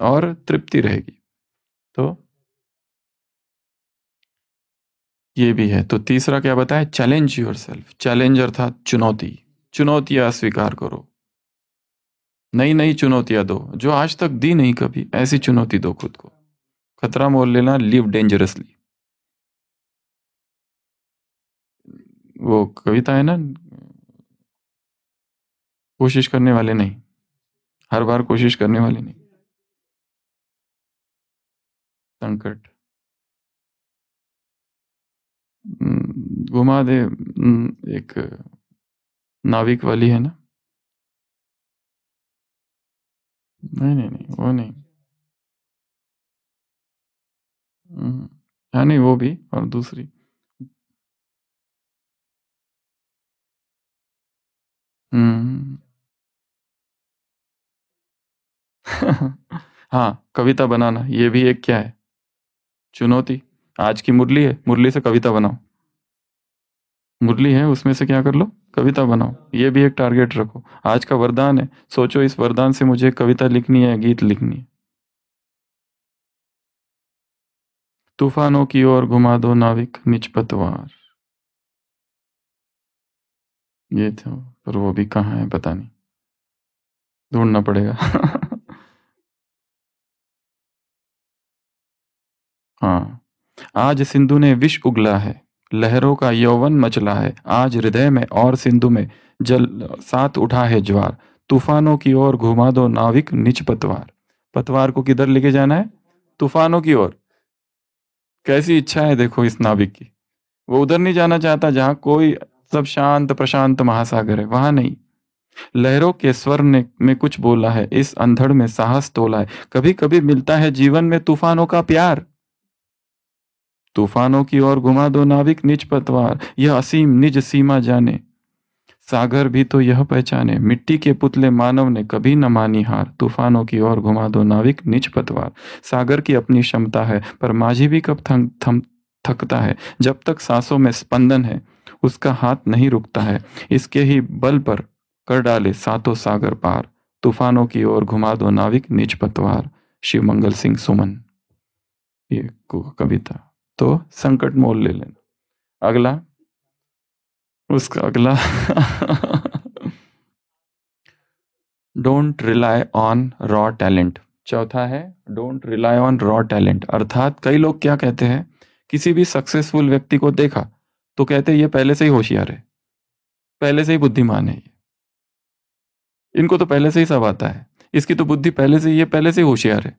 और तृप्ति रहेगी तो ये भी है तो तीसरा क्या बताया चैलेंज योर सेल्फ चैलेंज अर्थात चुनौती चुनौतियां स्वीकार करो नई नई चुनौतियां दो जो आज तक दी नहीं कभी ऐसी चुनौती दो खुद को खतरा मोल लेना लिव डेंजरसली वो कविता है ना कोशिश करने वाले नहीं हर बार कोशिश करने वाले नहीं संकट घुमा दे एक नाविक वाली है ना नहीं नहीं नहीं वो नहीं हाँ नहीं वो भी और दूसरी हम्म [laughs] हाँ कविता बनाना ये भी एक क्या है चुनौती आज की मुरली है मुरली से कविता बनाओ मुरली है उसमें से क्या कर लो कविता बनाओ ये भी एक टारगेट रखो आज का वरदान है सोचो इस वरदान से मुझे कविता लिखनी है गीत लिखनी है तूफानों की ओर घुमा दो नाविक निच पतवार ये थे पर वो भी कहाँ है पता नहीं ढूंढना पड़ेगा [laughs] हाँ आज सिंधु ने विष उगला है लहरों का यौवन मचला है आज हृदय में और सिंधु में जल साथ उठा है ज्वार तूफानों की ओर घुमा दो नाविक निच पतवार पतवार को किधर लेके जाना है तूफानों की ओर कैसी इच्छा है देखो इस नाविक की वो उधर नहीं जाना चाहता जहां कोई सब शांत प्रशांत महासागर है वहां नहीं लहरों के स्वर ने में कुछ बोला है इस अंधड़ में साहस तोला है कभी कभी मिलता है जीवन में तूफानों का प्यार तूफानों की ओर घुमा दो नाविक निज पतवार यह असीम निज सीमा जाने सागर भी तो यह पहचाने मिट्टी के पुतले मानव ने कभी न मानी हार तूफानों की ओर घुमा दो नाविक निज पतवार सागर की अपनी क्षमता है पर माझी भी कब थम थम थकता है जब तक सांसों में स्पंदन है उसका हाथ नहीं रुकता है इसके ही बल पर कर डाले सातों सागर पार तूफानों की ओर घुमा दो नाविक निज पतवार शिव मंगल सिंह सुमन ये कविता तो संकट मोल ले लेना अगला उसका अगला don't rely on raw talent चौथा है don't rely on raw talent अर्थात कई लोग क्या कहते हैं किसी भी सक्सेसफुल व्यक्ति को देखा तो कहते ये पहले से ही होशियार है पहले से ही बुद्धिमान है इनको तो पहले से ही सब आता है इसकी तो बुद्धि पहले से ये पहले से ही होशियार है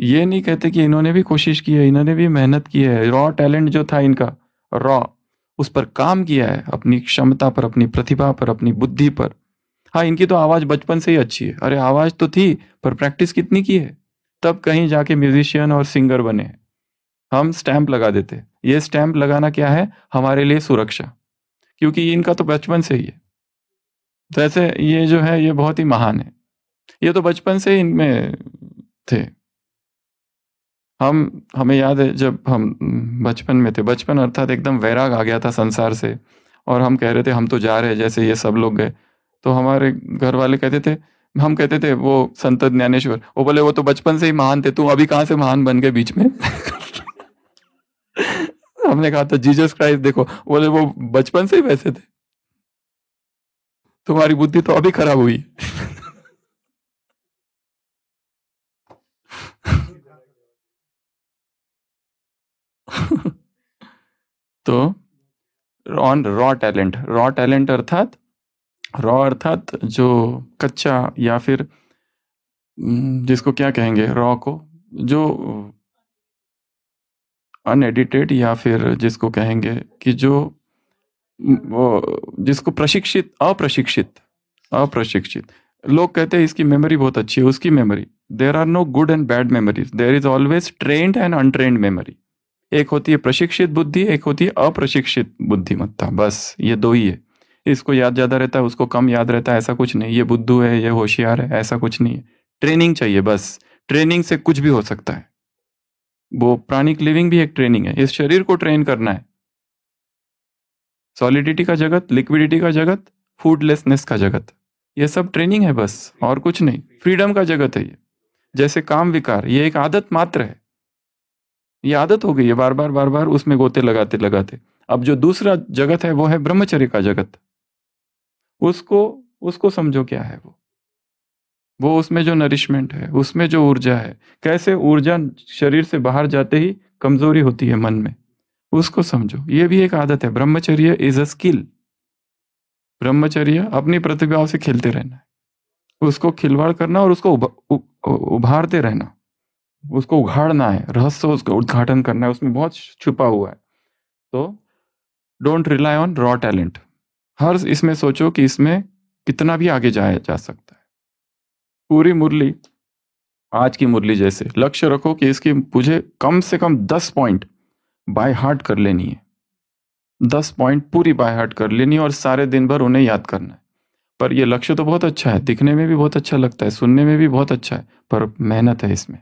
ये नहीं कहते कि इन्होंने भी कोशिश की है इन्होंने भी मेहनत की है रॉ टैलेंट जो था इनका रॉ उस पर काम किया है अपनी क्षमता पर अपनी प्रतिभा पर अपनी बुद्धि पर हाँ इनकी तो आवाज़ बचपन से ही अच्छी है अरे आवाज़ तो थी पर प्रैक्टिस कितनी की है तब कहीं जाके म्यूजिशियन और सिंगर बने हम स्टैंप लगा देते ये स्टैंप लगाना क्या है हमारे लिए सुरक्षा क्योंकि इनका तो बचपन से ही है वैसे तो ये जो है ये बहुत ही महान है ये तो बचपन से इनमें थे हम हमें याद है जब हम बचपन में थे बचपन अर्थात एकदम वैराग आ गया था संसार से और हम कह रहे थे हम तो जा रहे हैं जैसे ये सब लोग गए तो हमारे घर वाले कहते थे हम कहते थे वो संत ज्ञानेश्वर वो बोले वो तो बचपन से ही महान थे तू अभी कहाँ से महान बन गए बीच में [laughs] हमने कहा था तो जीजस क्राइस्ट देखो बोले वो बचपन से ही वैसे थे तुम्हारी बुद्धि तो अभी खराब हुई [laughs] [laughs] तो on raw talent raw talent अर्थात रॉ अर्थात जो कच्चा या फिर जिसको क्या कहेंगे रॉ को जो अनएडिटेड या फिर जिसको कहेंगे कि जो वो जिसको प्रशिक्षित अप्रशिक्षित अप्रशिक्षित लोग कहते हैं इसकी मेमोरी बहुत अच्छी है उसकी memory there are no good and bad memories there is always trained and untrained memory एक होती है प्रशिक्षित बुद्धि एक होती है अप्रशिक्षित बुद्धिमत्ता बस ये दो ही है इसको याद ज़्यादा रहता है उसको कम याद रहता है ऐसा कुछ नहीं ये बुद्धू है ये होशियार है ऐसा कुछ नहीं है ट्रेनिंग चाहिए बस ट्रेनिंग से कुछ भी हो सकता है वो प्राणिक लिविंग भी एक ट्रेनिंग है इस शरीर को ट्रेन करना है सॉलिडिटी का जगत लिक्विडिटी का जगत फूडलेसनेस का जगत ये सब ट्रेनिंग है बस और कुछ नहीं फ्रीडम का जगत है ये जैसे काम विकार ये एक आदत मात्र है ये आदत हो गई है बार बार बार बार उसमें गोते लगाते लगाते अब जो दूसरा जगत है वो है ब्रह्मचर्य का जगत उसको उसको समझो क्या है वो वो उसमें जो नरिशमेंट है उसमें जो ऊर्जा है कैसे ऊर्जा शरीर से बाहर जाते ही कमजोरी होती है मन में उसको समझो ये भी एक आदत है ब्रह्मचर्य इज अ स्किल ब्रह्मचर्य अपनी प्रतिभाओं से खेलते रहना है उसको खिलवाड़ करना और उसको उ, उ, उभारते रहना उसको उघाड़ना है रहस्य उसका उद्घाटन करना है उसमें बहुत छुपा हुआ है तो don't rely on raw talent हर इसमें सोचो कि इसमें कितना भी आगे जाया जा सकता है पूरी मुरली आज की मुरली जैसे लक्ष्य रखो कि इसकी मुझे कम से कम दस पॉइंट बाय हार्ट कर लेनी है दस पॉइंट पूरी बाय हार्ट कर लेनी है और सारे दिन भर उन्हें याद करना है पर यह लक्ष्य तो बहुत अच्छा है दिखने में भी बहुत अच्छा लगता है सुनने में भी बहुत अच्छा है पर मेहनत है इसमें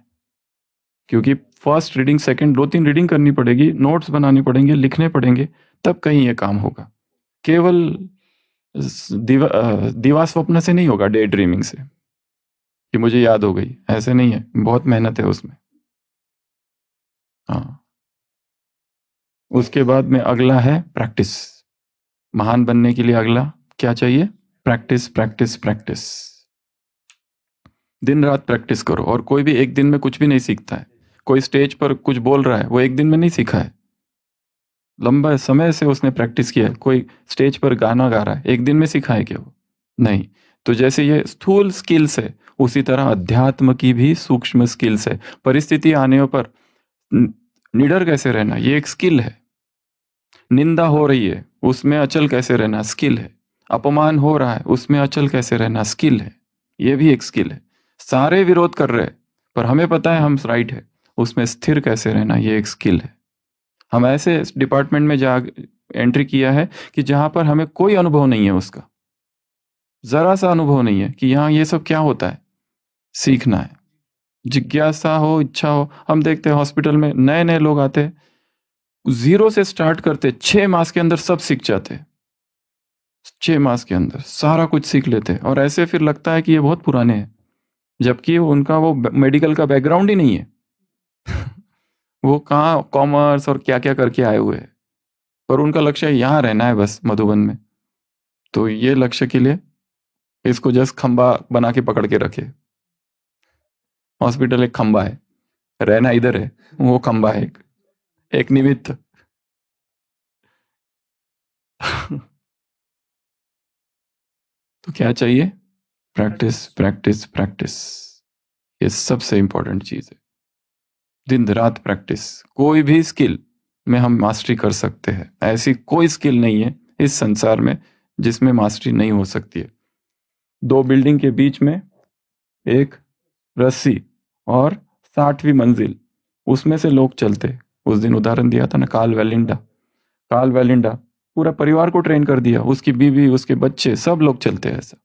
क्योंकि फर्स्ट रीडिंग सेकंड दो तीन रीडिंग करनी पड़ेगी नोट्स बनाने पड़ेंगे लिखने पड़ेंगे तब कहीं ये काम होगा केवल दिवा दीवा स्वप्न से नहीं होगा डे ड्रीमिंग से कि मुझे याद हो गई ऐसे नहीं है बहुत मेहनत है उसमें हाँ उसके बाद में अगला है प्रैक्टिस महान बनने के लिए अगला क्या चाहिए प्रैक्टिस प्रैक्टिस प्रैक्टिस दिन रात प्रैक्टिस करो और कोई भी एक दिन में कुछ भी नहीं सीखता है कोई स्टेज पर कुछ बोल रहा है वो एक दिन में नहीं सीखा है लंबा समय से उसने प्रैक्टिस किया है कोई स्टेज पर गाना गा रहा है एक दिन में सीखा है क्या वो नहीं तो जैसे ये स्थूल स्किल्स है उसी तरह अध्यात्म की भी सूक्ष्म स्किल्स है परिस्थिति आने पर निडर कैसे रहना ये एक स्किल है निंदा हो रही है उसमें अचल कैसे रहना स्किल है अपमान हो रहा है उसमें अचल कैसे रहना स्किल है ये भी एक स्किल है सारे विरोध कर रहे हैं पर हमें पता है हम राइट है उसमें स्थिर कैसे रहना ये एक स्किल है हम ऐसे डिपार्टमेंट में जा एंट्री किया है कि जहाँ पर हमें कोई अनुभव नहीं है उसका ज़रा सा अनुभव नहीं है कि यहाँ ये सब क्या होता है सीखना है जिज्ञासा हो इच्छा हो हम देखते हैं हॉस्पिटल में नए नए लोग आते जीरो से स्टार्ट करते छः मास के अंदर सब सीख जाते छः मास के अंदर सारा कुछ सीख लेते और ऐसे फिर लगता है कि ये बहुत पुराने हैं जबकि उनका वो मेडिकल का बैकग्राउंड ही नहीं है वो कहाँ कॉमर्स और क्या क्या करके आए हुए हैं पर उनका लक्ष्य यहाँ रहना है बस मधुबन में तो ये लक्ष्य के लिए इसको जस्ट खंबा बना के पकड़ के रखे हॉस्पिटल एक खंबा है रहना इधर है वो खंबा है एक, एक निमित्त तो क्या चाहिए प्रैक्टिस प्रैक्टिस प्रैक्टिस ये सबसे इंपॉर्टेंट चीज है दिन रात प्रैक्टिस कोई भी स्किल में हम मास्टरी कर सकते हैं ऐसी कोई स्किल नहीं है इस संसार में जिसमें मास्टरी नहीं हो सकती है दो बिल्डिंग के बीच में एक रस्सी और साठवीं मंजिल उसमें से लोग चलते उस दिन उदाहरण दिया था ना काल वेलिंडा काल वेलिंडा पूरा परिवार को ट्रेन कर दिया उसकी बीवी उसके बच्चे सब लोग चलते ऐसा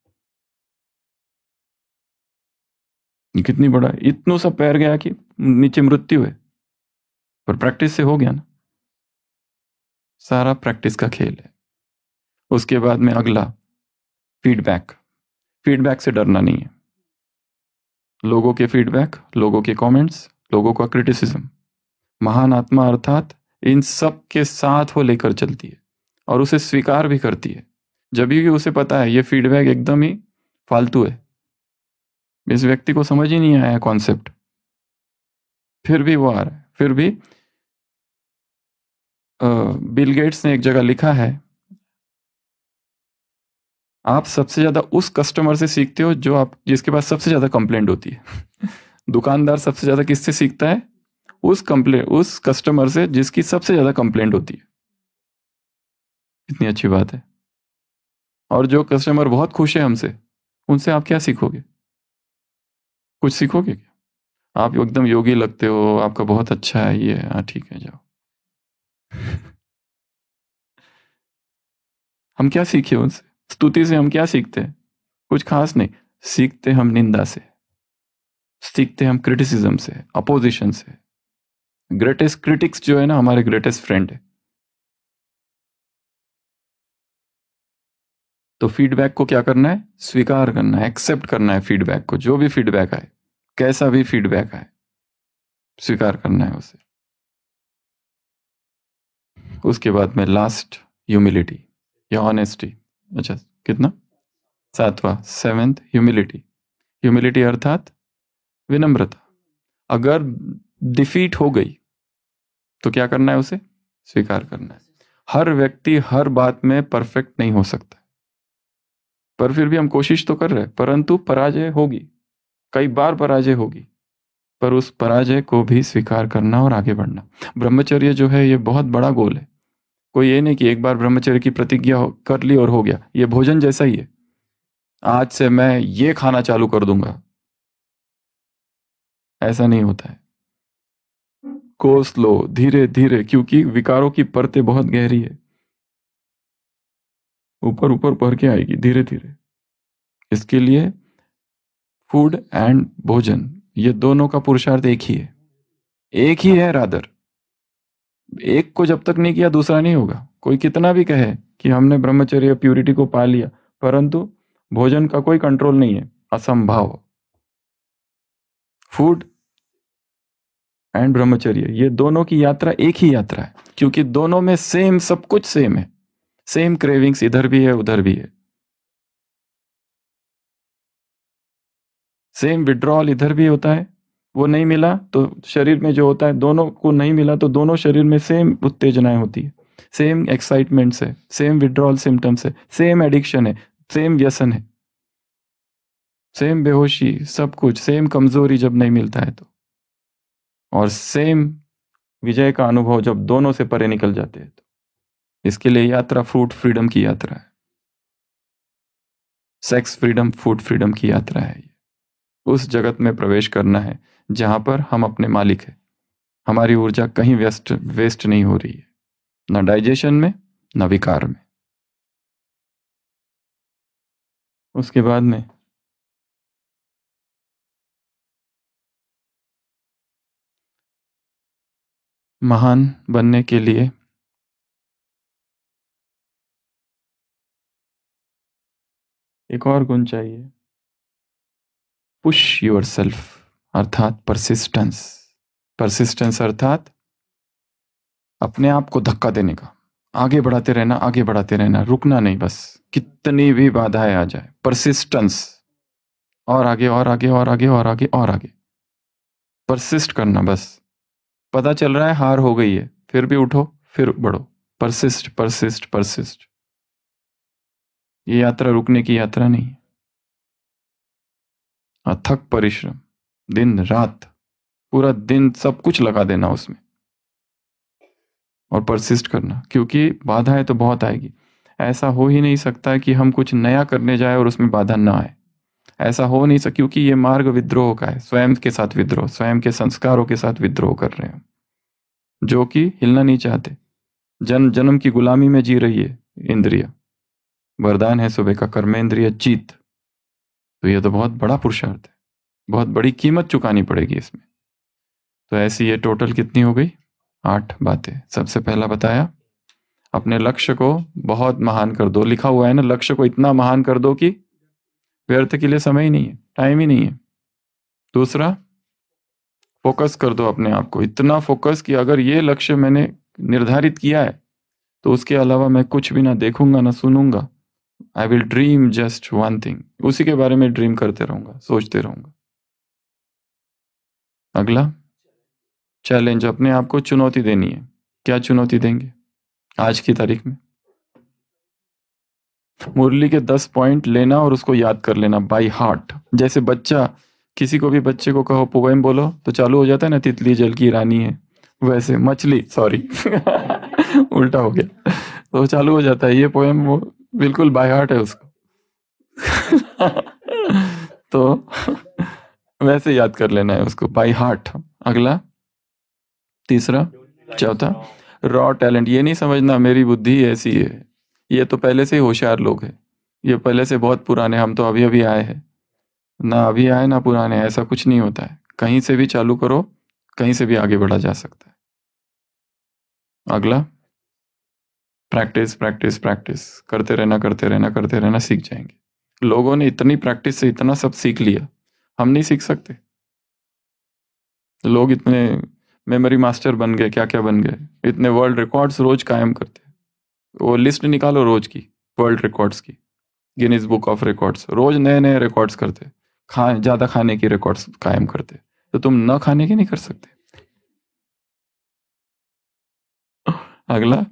कितनी बड़ा इतनों सा पैर गया कि नीचे मृत्यु है पर प्रैक्टिस से हो गया ना सारा प्रैक्टिस का खेल है उसके बाद में अगला फीडबैक फीडबैक से डरना नहीं है लोगों के फीडबैक लोगों के कमेंट्स लोगों का क्रिटिसिज्म महान आत्मा अर्थात इन सब के साथ वो लेकर चलती है और उसे स्वीकार भी करती है जब भी उसे पता है ये फीडबैक एकदम ही फालतू है इस व्यक्ति को समझ ही नहीं आया कॉन्सेप्ट फिर भी वो आ रहा है फिर भी बिल गेट्स ने एक जगह लिखा है आप सबसे ज़्यादा उस कस्टमर से सीखते हो जो आप जिसके पास सबसे ज़्यादा कंप्लेंट होती है [laughs] दुकानदार सबसे ज़्यादा किससे सीखता है उस कंप्लेट उस कस्टमर से जिसकी सबसे ज़्यादा कंप्लेंट होती है कितनी अच्छी बात है और जो कस्टमर बहुत खुश है हमसे उनसे आप क्या सीखोगे कुछ सीखोगे क्या आप एकदम योगी लगते हो आपका बहुत अच्छा है ये हाँ ठीक है जाओ [laughs] हम क्या सीखे उनसे स्तुति से हम क्या सीखते हैं कुछ खास नहीं सीखते हम निंदा से सीखते हम क्रिटिसिज्म से अपोजिशन से ग्रेटेस्ट क्रिटिक्स जो है ना हमारे ग्रेटेस्ट फ्रेंड है तो फीडबैक को क्या करना है स्वीकार करना है एक्सेप्ट करना है फीडबैक को जो भी फीडबैक आए कैसा भी फीडबैक आए स्वीकार करना है उसे उसके बाद में लास्ट ह्यूमिलिटी या ऑनेस्टी अच्छा कितना सातवा सेवेंथ ह्यूमिलिटी ह्यूमिलिटी अर्थात विनम्रता अगर डिफीट हो गई तो क्या करना है उसे स्वीकार करना है हर व्यक्ति हर बात में परफेक्ट नहीं हो सकता पर फिर भी हम कोशिश तो कर रहे हैं परंतु पराजय होगी कई बार पराजय होगी पर उस पराजय को भी स्वीकार करना और आगे बढ़ना ब्रह्मचर्य जो है ये बहुत बड़ा गोल है कोई ये नहीं कि एक बार ब्रह्मचर्य की प्रतिज्ञा कर ली और हो गया ये भोजन जैसा ही है आज से मैं ये खाना चालू कर दूंगा ऐसा नहीं होता है को स्लो धीरे धीरे क्योंकि विकारों की परतें बहुत गहरी है ऊपर ऊपर भर के आएगी धीरे धीरे इसके लिए फूड एंड भोजन ये दोनों का पुरुषार्थ एक ही है एक ही है रादर एक को जब तक नहीं किया दूसरा नहीं होगा कोई कितना भी कहे कि हमने ब्रह्मचर्य प्यूरिटी को पा लिया परंतु भोजन का कोई कंट्रोल नहीं है असंभव फूड एंड ब्रह्मचर्य ये दोनों की यात्रा एक ही यात्रा है क्योंकि दोनों में सेम सब कुछ सेम है सेम क्रेविंग्स इधर भी है उधर भी है सेम विड्रॉल इधर भी होता है वो नहीं मिला तो शरीर में जो होता है दोनों को नहीं मिला तो दोनों शरीर में सेम उत्तेजनाएं होती है सेम एक्साइटमेंट है सेम विड्रॉल सिम्टम्स है सेम एडिक्शन है सेम व्यसन है सेम बेहोशी सब कुछ सेम कमजोरी जब नहीं मिलता है तो और सेम विजय का अनुभव जब दोनों से परे निकल जाते हैं तो इसके लिए यात्रा फूड फ्रीडम की यात्रा है सेक्स फ्रीडम फूड फ्रीडम की यात्रा है उस जगत में प्रवेश करना है जहां पर हम अपने मालिक हैं हमारी ऊर्जा कहीं व्यस्त वेस्ट नहीं हो रही है न डाइजेशन में न विकार में उसके बाद में महान बनने के लिए एक और गुण चाहिए पुश योर सेल्फ अर्थात परसिस्टेंस परसिस्टेंस अर्थात अपने आप को धक्का देने का आगे बढ़ाते रहना आगे बढ़ाते रहना रुकना नहीं बस कितनी भी बाधाएं आ जाए परसिस्टेंस और आगे और आगे और आगे और आगे और आगे परसिस्ट करना बस पता चल रहा है हार हो गई है फिर भी उठो फिर बढ़ो परसिस्ट परसिस्ट परसिस्ट ये यात्रा रुकने की यात्रा नहीं है अथक परिश्रम दिन रात पूरा दिन सब कुछ लगा देना उसमें और परसिस्ट करना क्योंकि बाधाएं तो बहुत आएगी ऐसा हो ही नहीं सकता कि हम कुछ नया करने जाए और उसमें बाधा ना आए ऐसा हो नहीं सकता क्योंकि ये मार्ग विद्रोह का है स्वयं के साथ विद्रोह स्वयं के संस्कारों के साथ विद्रोह कर रहे हैं जो कि हिलना नहीं चाहते जन जन्म की गुलामी में जी रही है इंद्रिया वरदान है सुबह का कर्मेंद्रिय चीत तो यह तो बहुत बड़ा पुरुषार्थ है बहुत बड़ी कीमत चुकानी पड़ेगी इसमें तो ऐसी ये टोटल कितनी हो गई आठ बातें सबसे पहला बताया अपने लक्ष्य को बहुत महान कर दो लिखा हुआ है ना लक्ष्य को इतना महान कर दो कि व्यर्थ के लिए समय ही नहीं है टाइम ही नहीं है दूसरा फोकस कर दो अपने आप को इतना फोकस कि अगर ये लक्ष्य मैंने निर्धारित किया है तो उसके अलावा मैं कुछ भी ना देखूंगा ना सुनूंगा I will dream just one thing उसी के बारे में ड्रीम करते रहूंगा सोचते रहूंगा अगला चैलेंज अपने आप को चुनौती देनी है क्या चुनौती देंगे आज की तारीख में मुरली के दस पॉइंट लेना और उसको याद कर लेना बाय हार्ट जैसे बच्चा किसी को भी बच्चे को कहो पोएम बोलो तो चालू हो जाता है ना तितली जल की रानी है वैसे मछली सॉरी [laughs] उल्टा हो गया तो चालू हो जाता है ये पोएम वो बिल्कुल बाय हार्ट है उसको तो वैसे याद कर लेना है उसको बाय हार्ट अगला तीसरा चौथा रॉ टैलेंट ये नहीं समझना मेरी बुद्धि ऐसी है ये तो पहले से ही होशियार लोग हैं ये पहले से बहुत पुराने हम तो अभी अभी आए हैं ना अभी आए ना पुराने ऐसा कुछ नहीं होता है कहीं से भी चालू करो कहीं से भी आगे बढ़ा जा सकता है अगला प्रैक्टिस प्रैक्टिस प्रैक्टिस करते रहना करते रहना करते रहना सीख जाएंगे लोगों ने इतनी प्रैक्टिस से इतना सब सीख लिया हम नहीं सीख सकते लोग इतने मेमोरी मास्टर बन गए क्या क्या बन गए इतने वर्ल्ड रिकॉर्ड्स रोज कायम करते वो लिस्ट निकालो रोज की वर्ल्ड रिकॉर्ड्स की गिनीज बुक ऑफ रिकॉर्ड्स रोज नए नए रिकॉर्ड्स करते खा ज़्यादा खाने की रिकॉर्ड्स कायम करते तो तुम न खाने की नहीं कर सकते अगला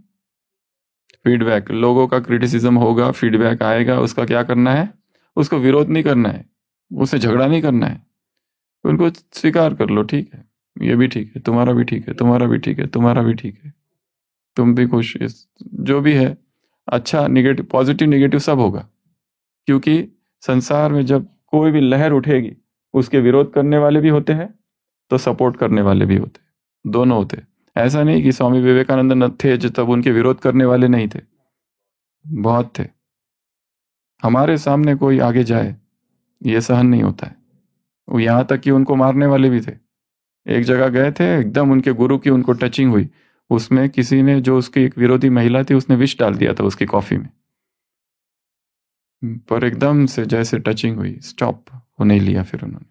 फीडबैक लोगों का क्रिटिसिज्म होगा फीडबैक आएगा उसका क्या करना है उसको विरोध नहीं करना है उसे झगड़ा नहीं करना है उनको स्वीकार कर लो ठीक है ये भी ठीक है तुम्हारा भी ठीक है तुम्हारा भी ठीक है तुम्हारा भी ठीक है तुम भी खुश जो भी है अच्छा निगेटिव पॉजिटिव निगेटिव सब होगा क्योंकि संसार में जब कोई भी लहर उठेगी उसके विरोध करने वाले भी होते हैं तो सपोर्ट करने वाले भी होते हैं दोनों होते हैं ऐसा नहीं कि स्वामी विवेकानंद न थे जो तब उनके विरोध करने वाले नहीं थे बहुत थे हमारे सामने कोई आगे जाए ये सहन नहीं होता है वो यहाँ तक कि उनको मारने वाले भी थे एक जगह गए थे एकदम उनके गुरु की उनको टचिंग हुई उसमें किसी ने जो उसकी एक विरोधी महिला थी उसने विष डाल दिया था उसकी कॉफी में पर एकदम से जैसे टचिंग हुई स्टॉप वो नहीं लिया फिर उन्होंने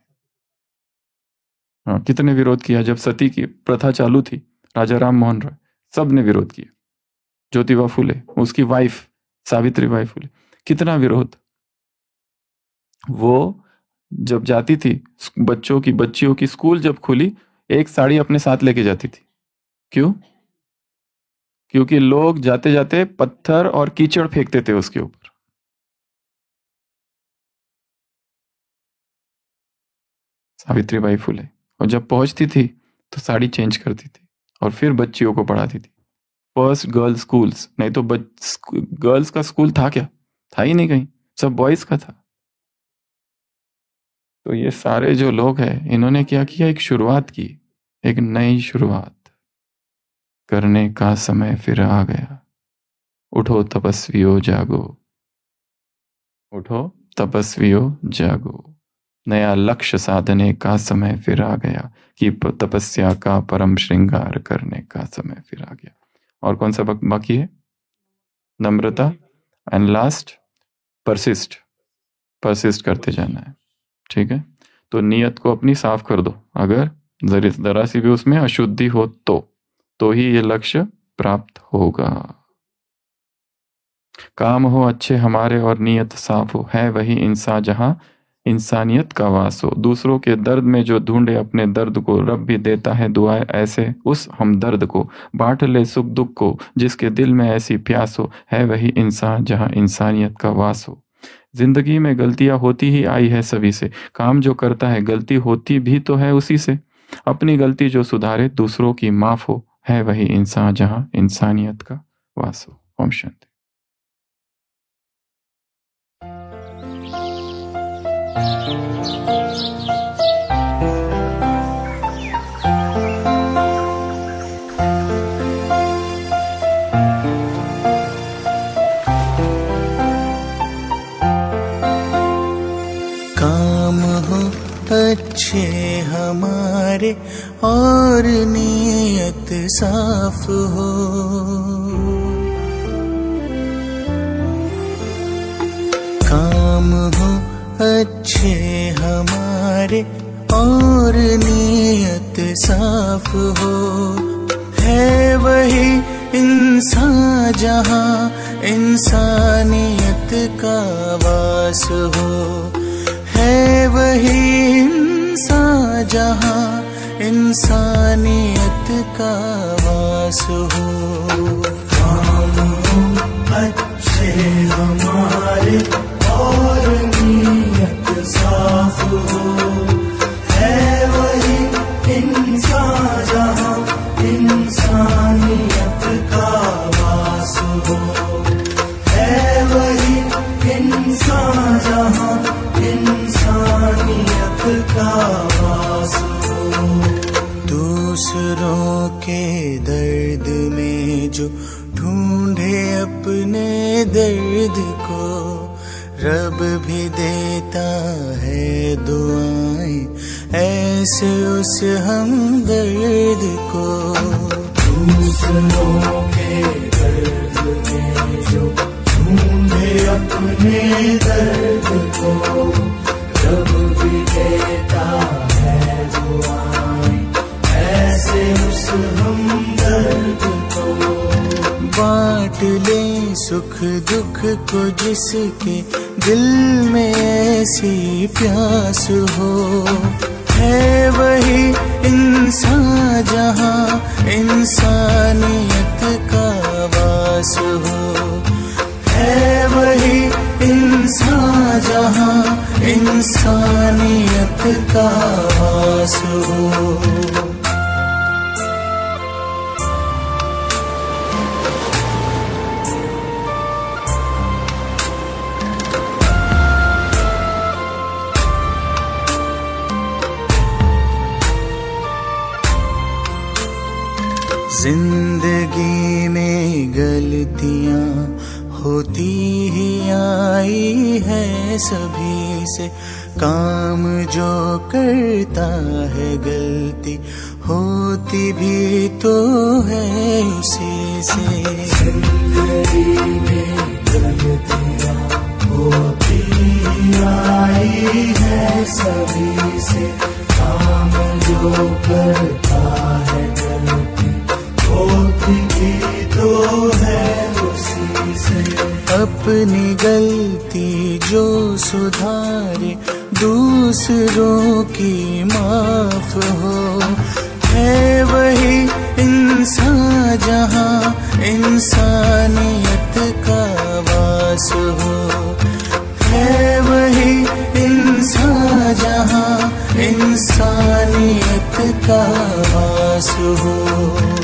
हाँ, कितने विरोध किया जब सती की प्रथा चालू थी राजा राम मोहन रॉय सब ने विरोध किया ज्योतिबा फूले उसकी वाइफ सावित्री बाई फूले कितना विरोध वो जब जाती थी बच्चों की बच्चियों की स्कूल जब खुली एक साड़ी अपने साथ लेके जाती थी क्यों क्योंकि लोग जाते जाते पत्थर और कीचड़ फेंकते थे उसके ऊपर सावित्री बाई फूले और जब पहुंचती थी तो साड़ी चेंज करती थी और फिर बच्चियों को पढ़ाती थी फर्स्ट गर्ल स्कूल्स नहीं तो गर्ल्स का स्कूल था क्या था ही नहीं कहीं सब बॉयज का था तो ये सारे जो लोग हैं इन्होंने क्या किया एक शुरुआत की एक नई शुरुआत करने का समय फिर आ गया उठो तपस्वियों जागो उठो तपस्वियों जागो नया लक्ष्य साधने का समय फिर आ गया कि तपस्या का परम श्रृंगार करने का समय फिर आ गया और कौन सा बाकी है नम्रता एंड लास्ट परसिस्ट परसिस्ट करते जाना है ठीक है तो नियत को अपनी साफ कर दो अगर जरा सी भी उसमें अशुद्धि हो तो तो ही ये लक्ष्य प्राप्त होगा काम हो अच्छे हमारे और नियत साफ हो है वही इंसान जहां इंसानियत का वास हो दूसरों के दर्द में जो ढूंढे अपने दर्द को रब भी देता है दुआएं ऐसे उस हम दर्द को बांट ले सुख दुख को जिसके दिल में ऐसी प्यास हो है वही इंसान जहाँ इंसानियत का वास हो जिंदगी में गलतियां होती ही आई है सभी से काम जो करता है गलती होती भी तो है उसी से अपनी गलती जो सुधारे दूसरों की माफ हो है वही इंसान जहाँ इंसानियत का वास हो ओम शांति Música सा जहां इंसानियत का वास हो है वही इंसान जहाँ इंसानियत का वास हो गलतियां होती ही आई है सभी से काम जो करता है गलती होती भी तो है उसी से गलतियाँ होती आई सभी से काम जो करता है गलती होती भी तो है अपनी गलती जो सुधारे दूसरों की माफ हो है वही इंसान जहाँ इंसानियत का वास हो है वही इंसान जहाँ इंसानियत का वास हो